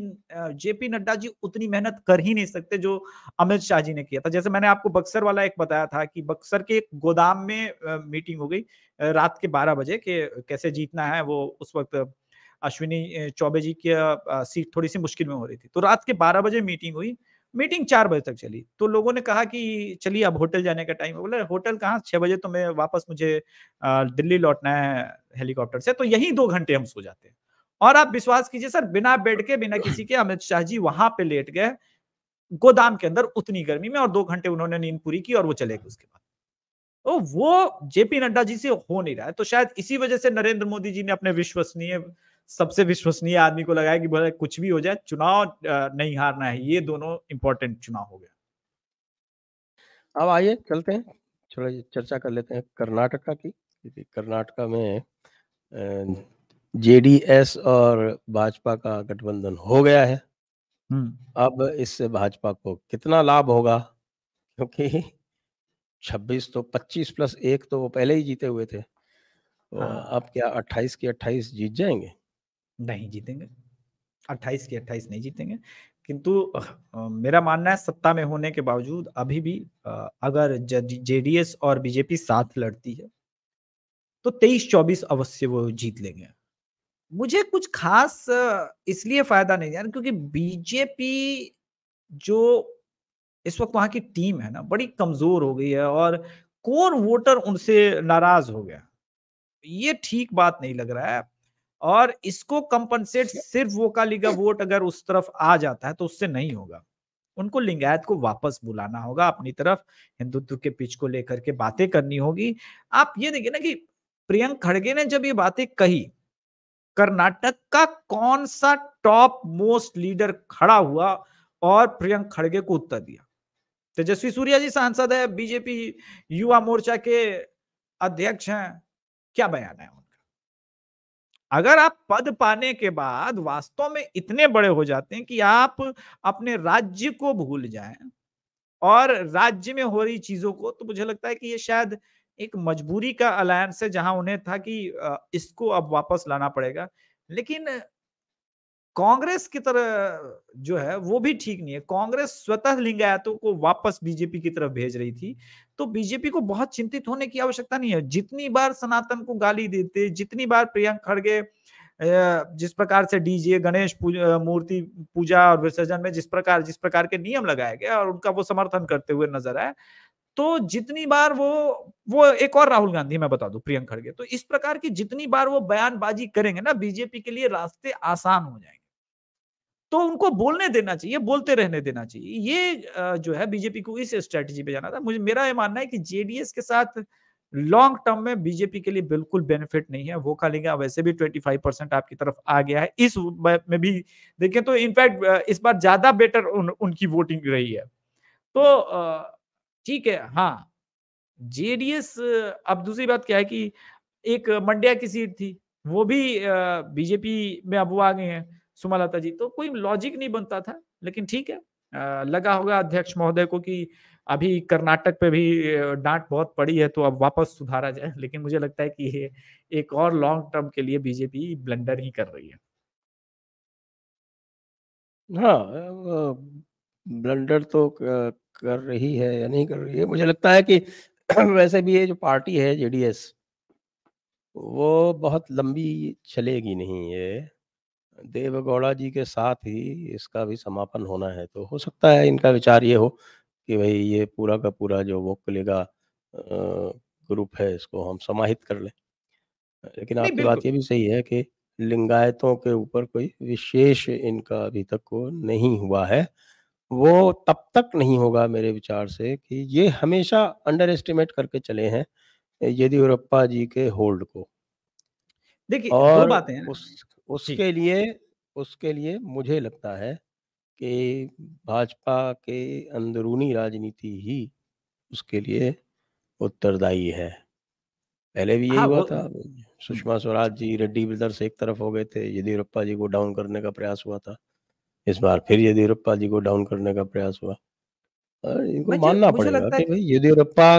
जेपी नड्डा जी उतनी मेहनत कर ही नहीं सकते जो अमित शाह जी ने किया था जैसे मैंने आपको बक्सर वाला एक बताया था कि बक्सर के एक गोदाम में मीटिंग हो गई रात के बारह बजे के कैसे जीतना है वो उस वक्त अश्विनी चौबे जी की सीट थोड़ी सी मुश्किल में हो रही थी तो रात के बारह बजे मीटिंग हुई मीटिंग चार बजे तक चली तो लोगों ने कहा कि चलिए अब होटल जाने का टाइम है बोले होटल कहाँ छह बजे तो मैं वापस मुझे दिल्ली लौटना है हेलीकॉप्टर से तो यही दो घंटे हम सो जाते हैं और आप विश्वास कीजिए सर बिना बेड के बिना किसी के अमित शाह जी वहां पे लेट गए गोदाम के अंदर उतनी गर्मी में और दो घंटे उन्होंने नींद पूरी की और वो चले गए उसके बाद तो वो जेपी नड्डा जी से हो नहीं रहा है तो शायद इसी वजह से नरेंद्र मोदी जी ने अपने विश्वसनीय सबसे विश्वसनीय आदमी को लगाया कि बोला कुछ भी हो जाए चुनाव नहीं हारना है ये दोनों इंपॉर्टेंट चुनाव हो गया अब आइए चलते हैं थोड़ा चर्चा कर लेते हैं कर्नाटका की कर्नाटका में जेडीएस और भाजपा का गठबंधन हो गया है हम्म। अब इससे भाजपा को कितना लाभ होगा क्योंकि 26 तो 25 प्लस एक तो वो पहले ही जीते हुए थे तो हाँ। अब क्या 28 के 28 जीत जाएंगे नहीं जीतेंगे अट्ठाईस की अट्ठाईस नहीं जीतेंगे किंतु मेरा मानना है सत्ता में होने के बावजूद अभी भी अगर जेडीएस और बीजेपी साथ लड़ती है तो तेईस चौबीस अवश्य वो जीत लेंगे मुझे कुछ खास इसलिए फायदा नहीं यार क्योंकि बीजेपी जो इस वक्त वहां की टीम है ना बड़ी कमजोर हो गई है और कोर वोटर उनसे नाराज हो गया ये ठीक बात नहीं लग रहा है और इसको कंपनसेट सिर्फ वो का वोट अगर उस तरफ आ जाता है तो उससे नहीं होगा उनको लिंगायत को वापस बुलाना होगा अपनी तरफ हिंदुत्व के पिच को लेकर के बातें करनी होगी आप ये देखिए ना कि प्रियंक खड़गे ने जब ये बातें कही कर्नाटक का कौन सा टॉप मोस्ट लीडर खड़ा हुआ और प्रियंक खड़गे को उत्तर दिया तेजस्वी सूर्या जी सांसद है बीजेपी युवा मोर्चा के अध्यक्ष हैं क्या बयान है अगर आप पद पाने के बाद वास्तव में इतने बड़े हो जाते हैं कि आप अपने राज्य को भूल जाएं और राज्य में हो रही चीजों को तो मुझे लगता है कि ये शायद एक मजबूरी का अलायंस है जहां उन्हें था कि इसको अब वापस लाना पड़ेगा लेकिन कांग्रेस की तरह जो है वो भी ठीक नहीं है कांग्रेस स्वतः लिंगायतों को वापस बीजेपी की तरफ भेज रही थी तो बीजेपी को बहुत चिंतित होने की आवश्यकता नहीं है जितनी बार सनातन को गाली देते जितनी बार प्रियंक खड़गे जिस प्रकार से डीजे गणेश मूर्ति पूजा और विसर्जन में जिस प्रकार जिस प्रकार के नियम लगाए गए और उनका वो समर्थन करते हुए नजर आए तो जितनी बार वो वो एक और राहुल गांधी मैं बता दूं प्रियंक खड़गे तो इस प्रकार की जितनी बार वो बयानबाजी करेंगे ना बीजेपी के लिए रास्ते आसान हो जाएंगे तो उनको बोलने देना चाहिए बोलते रहने देना चाहिए ये जो है बीजेपी को इस स्ट्रेटजी पे जाना था मुझे मेरा ये मानना है कि जेडीएस के साथ लॉन्ग टर्म में बीजेपी के लिए बिल्कुल बेनिफिट नहीं है वो खालिगा वैसे भी 25 परसेंट आपकी तरफ आ गया है इस में भी देखें तो इनफैक्ट इस बार ज्यादा बेटर उन, उनकी वोटिंग रही है तो ठीक है हाँ जेडीएस अब दूसरी बात क्या है कि एक मंडिया की सीट थी वो भी बीजेपी में अब वो आ गए हैं सुमालता जी तो कोई लॉजिक नहीं बनता था लेकिन ठीक है लगा होगा अध्यक्ष महोदय को कि अभी कर्नाटक पे भी डांट बहुत पड़ी है तो अब वापस सुधारा जाए लेकिन मुझे लगता है कि ये एक और लॉन्ग टर्म के लिए बीजेपी ब्लंडर ही कर रही है हाँ ब्लंडर तो कर रही है या नहीं कर रही है मुझे लगता है कि वैसे भी ये जो पार्टी है जेडीएस वो बहुत लंबी चलेगी नहीं ये देवगौड़ा जी के साथ ही इसका भी समापन होना है तो हो सकता है इनका विचार ये हो कि भाई ये पूरा का पूरा जो वो कलेगा ग्रुप है इसको हम समाहित कर लें लेकिन आपकी बात ये भी सही है कि लिंगायतों के ऊपर कोई विशेष इनका अभी तक को नहीं हुआ है वो तब तक नहीं होगा मेरे विचार से कि ये हमेशा अंडर एस्टिमेट करके चले हैं येदियुरप्पा जी के होल्ड को देखिए और दो बातें उस उसके लिए उसके लिए मुझे लगता है कि भाजपा के अंदरूनी राजनीति ही उसके लिए उत्तरदायी है पहले भी यही हाँ हुआ वो था सुषमा स्वराज जी रेड्डी ब्रदर्स एक तरफ हो गए थे येदियुरप्पा जी को डाउन करने का प्रयास हुआ था इस बार फिर येदियुरप्पा जी को डाउन करने का प्रयास हुआ और इनको मानना पड़ेगा कि भाई येदियुरप्पा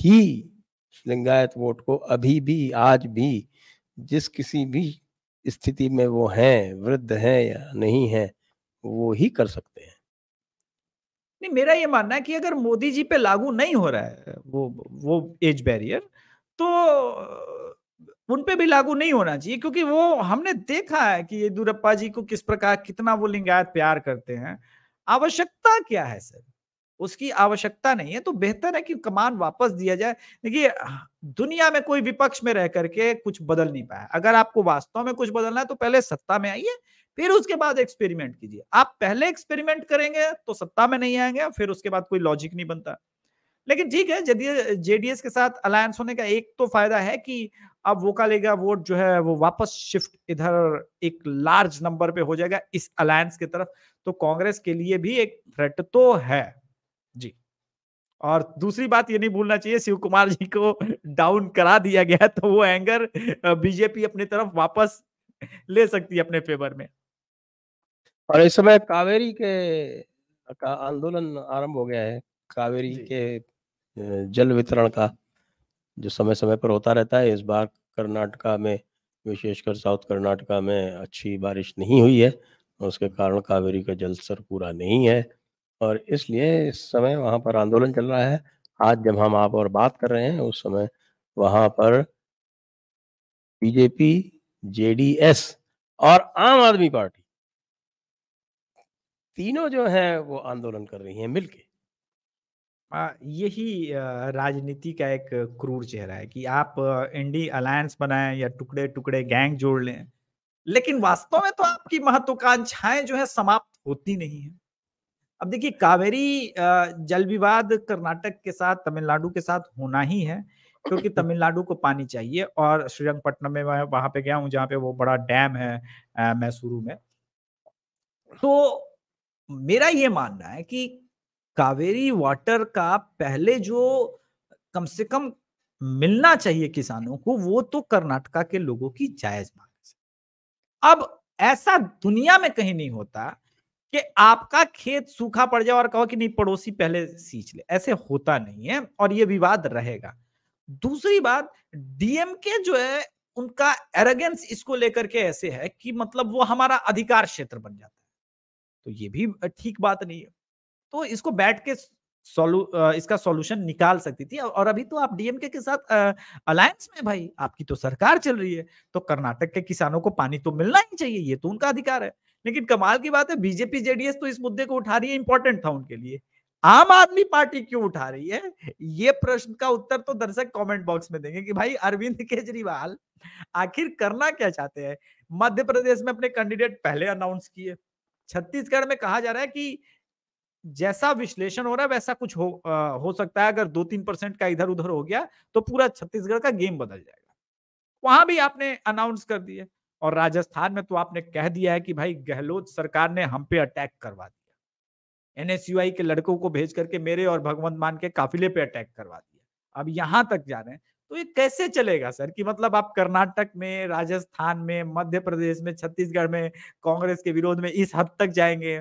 ही लिंगायत वोट को अभी भी आज भी जिस किसी भी स्थिति में वो हैं वृद्ध हैं या नहीं हैं वो ही कर सकते हैं नहीं मेरा ये मानना है कि अगर मोदी जी पे लागू नहीं हो रहा है वो वो एज बैरियर तो उन पे भी लागू नहीं होना चाहिए क्योंकि वो हमने देखा है कि येदुरप्पा जी को किस प्रकार कितना वो लिंगायत प्यार करते हैं आवश्यकता क्या है सर उसकी आवश्यकता नहीं है तो बेहतर है कि कमान वापस दिया जाए देखिए दुनिया में कोई विपक्ष में रह करके कुछ बदल नहीं पाया अगर आपको वास्तव में कुछ बदलना है तो पहले सत्ता में आइए फिर उसके बाद एक्सपेरिमेंट कीजिए आप पहले एक्सपेरिमेंट करेंगे तो सत्ता में नहीं आएंगे फिर उसके बाद कोई लॉजिक नहीं बनता लेकिन ठीक है जेडीएस के साथ अलायंस होने का एक तो फायदा है कि अब वो का लेगा वोट जो है वो वापस शिफ्ट इधर एक लार्ज नंबर पे हो जाएगा इस अलायंस की तरफ तो कांग्रेस के लिए भी एक थ्रेट तो है जी और दूसरी बात ये नहीं भूलना चाहिए शिव कुमार जी को डाउन करा दिया गया तो वो एंगर बीजेपी अपनी तरफ वापस ले सकती है अपने फेवर में और इस समय कावेरी के का आंदोलन आरंभ हो गया है कावेरी के जल वितरण का जो समय समय पर होता रहता है इस बार कर्नाटका में विशेषकर साउथ कर्नाटका में अच्छी बारिश नहीं हुई है उसके कारण कावेरी का जल स्तर पूरा नहीं है और इसलिए इस समय वहाँ पर आंदोलन चल रहा है। आज जब हम आप और बात कर रहे हैं उस समय वहाँ पर बीजेपी, जेडीएस और आम आदमी पार्टी तीनों जो हैं वो आंदोलन कर रही हैं मिलके। हाँ, यही राजनीति का एक क्रूर चेहरा है कि आप इंडी अलायंस बनाएं या टुकड़े-टुकड़े गैंग जोड़ लें। लेकिन वास्तव में तो आपकी महत्वाकांक्षाएं जो है समाप्त होती नहीं है अब देखिए कावेरी जल विवाद कर्नाटक के साथ तमिलनाडु के साथ होना ही है क्योंकि तमिलनाडु को पानी चाहिए और श्रीरंगपट्टनम में मैं वहां पे गया हूँ जहाँ पे वो बड़ा डैम है मैसूरू में तो मेरा ये मानना है कि कावेरी वाटर का पहले जो कम से कम मिलना चाहिए किसानों को वो तो कर्नाटका के लोगों की जायज मांग अब ऐसा दुनिया में कहीं नहीं होता कि आपका खेत सूखा पड़ जाए और कहो कि नहीं पड़ोसी पहले सींच ले ऐसे होता नहीं है और ये विवाद रहेगा दूसरी बात डीएम के जो है उनका एरगेंस इसको लेकर के ऐसे है कि मतलब वो हमारा अधिकार क्षेत्र बन जाता है तो ये भी ठीक बात नहीं है तो इसको बैठ के सॉल्यू इसका सॉल्यूशन निकाल सकती थी और अभी तो आप डीएमके के साथ अलायंस में भाई आपकी तो सरकार चल रही है तो कर्नाटक के किसानों को पानी तो मिलना ही चाहिए ये तो उनका अधिकार है लेकिन कमाल की बात है बीजेपी जेडीएस तो इस मुद्दे को उठा रही है इंपॉर्टेंट था उनके लिए आम आदमी पार्टी क्यों उठा रही है ये प्रश्न का उत्तर तो दर्शक कमेंट बॉक्स में देंगे कि भाई अरविंद केजरीवाल आखिर करना क्या चाहते हैं मध्य प्रदेश में अपने कैंडिडेट पहले अनाउंस किए छत्तीसगढ़ में कहा जा रहा है कि जैसा विश्लेषण हो रहा है वैसा कुछ हो आ, हो सकता है अगर दो तीन परसेंट का इधर उधर हो गया तो पूरा छत्तीसगढ़ का गेम बदल जाएगा वहां भी आपने अनाउंस कर दिया और राजस्थान में तो आपने कह दिया है कि भाई गहलोत सरकार ने हम पे अटैक करवा दिया एनएसयूआई के लड़कों को भेज करके मेरे और भगवंत मान के काफिले पे अटैक करवा दिया अब यहां तक जा रहे हैं तो ये कैसे चलेगा सर कि मतलब आप कर्नाटक में राजस्थान में मध्य प्रदेश में छत्तीसगढ़ में कांग्रेस के विरोध में इस हद तक जाएंगे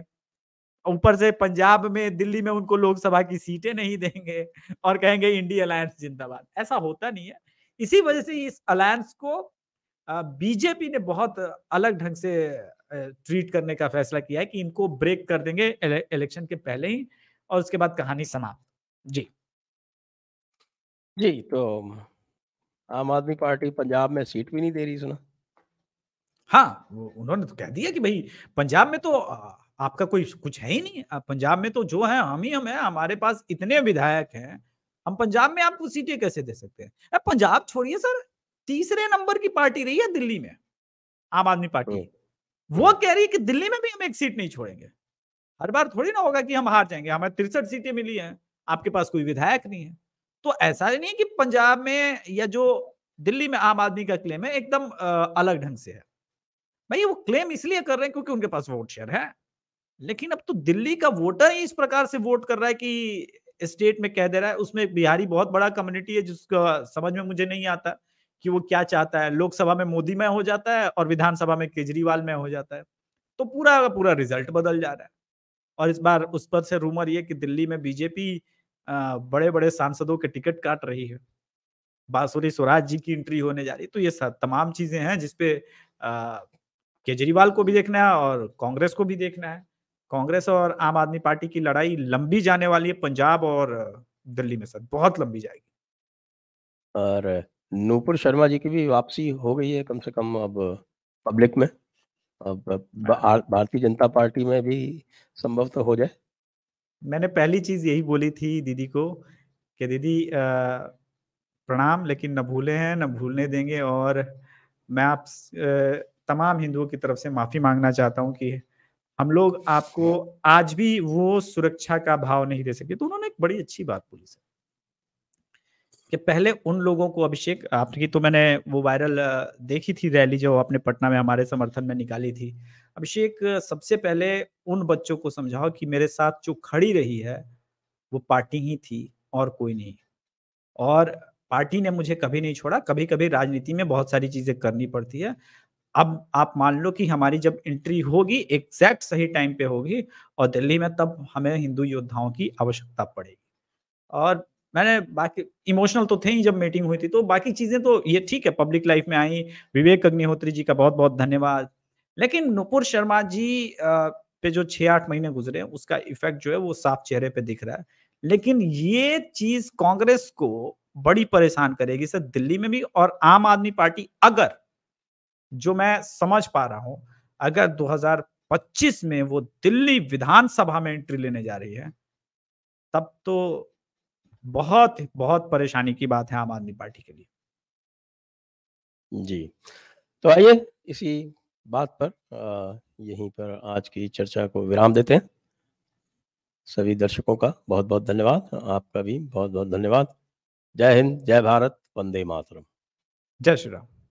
ऊपर से पंजाब में दिल्ली में उनको लोकसभा की सीटें नहीं देंगे और कहेंगे इंडिया अलायंस जिंदाबाद ऐसा होता नहीं है इसी वजह से इस अलायंस को बीजेपी ने बहुत अलग ढंग से ट्रीट करने का फैसला किया है कि इनको ब्रेक कर देंगे इलेक्शन के पहले ही और उसके बाद कहानी समाप्त जी जी तो आम आदमी पार्टी पंजाब में सीट भी नहीं दे रही सुना हाँ उन्होंने तो कह दिया कि भाई पंजाब में तो आपका कोई कुछ है ही नहीं पंजाब में तो जो है हम ही हम है हमारे पास इतने विधायक हैं हम पंजाब में आपको सीटें कैसे दे सकते हैं पंजाब छोड़िए सर तीसरे नंबर की पार्टी रही है दिल्ली में आम आदमी पार्टी हम्म। वो हम्म। कह रही है कि दिल्ली में भी हम एक सीट नहीं छोड़ेंगे हर बार थोड़ी ना होगा कि हम हार जाएंगे हमें तिरसठ सीटें मिली हैं आपके पास कोई विधायक नहीं है तो ऐसा नहीं है कि पंजाब में या जो दिल्ली में आम आदमी का क्लेम है एकदम अलग ढंग से है भाई वो क्लेम इसलिए कर रहे हैं क्योंकि उनके पास वोट शेयर है लेकिन अब तो दिल्ली का वोटर ही इस प्रकार से वोट कर रहा है कि स्टेट में कह दे रहा है उसमें बिहारी बहुत बड़ा कम्युनिटी है जिसका समझ में मुझे नहीं आता कि वो क्या चाहता है लोकसभा में मोदी में हो जाता है और विधानसभा में केजरीवाल में हो जाता है तो पूरा का पूरा रिजल्ट बदल जा रहा है और इस बार उस पर से रूमर ये कि दिल्ली में बीजेपी बड़े बड़े सांसदों के टिकट काट रही है बांसुरी स्वराज जी की एंट्री होने जा रही है तो ये सब तमाम चीजें हैं जिसपे केजरीवाल को भी देखना है और कांग्रेस को भी देखना है कांग्रेस और आम आदमी पार्टी की लड़ाई लंबी जाने वाली है पंजाब और दिल्ली में सर बहुत लंबी जाएगी और नूपुर शर्मा जी की भी वापसी हो गई है कम से कम अब पब्लिक में अब हाँ। भारतीय जनता पार्टी में भी संभव तो हो जाए मैंने पहली चीज यही बोली थी दीदी को कि दीदी प्रणाम लेकिन न भूले हैं न भूलने देंगे और मैं आप तमाम हिंदुओं की तरफ से माफी मांगना चाहता हूँ कि हम लोग आपको आज भी वो सुरक्षा का भाव नहीं दे सके तो उन्होंने एक बड़ी अच्छी बात बोली सर कि पहले उन लोगों को अभिषेक आपकी तो मैंने वो वायरल देखी थी रैली जो आपने पटना में हमारे समर्थन में निकाली थी अभिषेक सबसे पहले उन बच्चों को समझाओ कि मेरे साथ जो खड़ी रही है वो पार्टी ही थी और कोई नहीं और पार्टी ने मुझे कभी नहीं छोड़ा कभी कभी राजनीति में बहुत सारी चीजें करनी पड़ती है अब आप मान लो कि हमारी जब एंट्री होगी एग्जैक्ट सही टाइम पे होगी और दिल्ली में तब हमें हिंदू योद्धाओं की आवश्यकता पड़ेगी और मैंने बाकी इमोशनल तो थे ही जब मीटिंग हुई थी तो बाकी चीजें तो ये ठीक है पब्लिक लाइफ में आई विवेक अग्निहोत्री जी का बहुत बहुत धन्यवाद लेकिन नुपुर शर्मा जी पे जो छह आठ महीने गुजरे उसका इफेक्ट जो है वो साफ चेहरे पे दिख रहा है लेकिन ये चीज कांग्रेस को बड़ी परेशान करेगी सर दिल्ली में भी और आम आदमी पार्टी अगर जो मैं समझ पा रहा हूं अगर 2025 में वो दिल्ली विधानसभा में एंट्री लेने जा रही है तब तो बहुत बहुत परेशानी की बात है आम आदमी पार्टी के लिए जी तो आइए इसी बात पर यहीं पर आज की चर्चा को विराम देते हैं सभी दर्शकों का बहुत बहुत धन्यवाद आपका भी बहुत बहुत धन्यवाद जय हिंद जय भारत वंदे मातरम जय श्री राम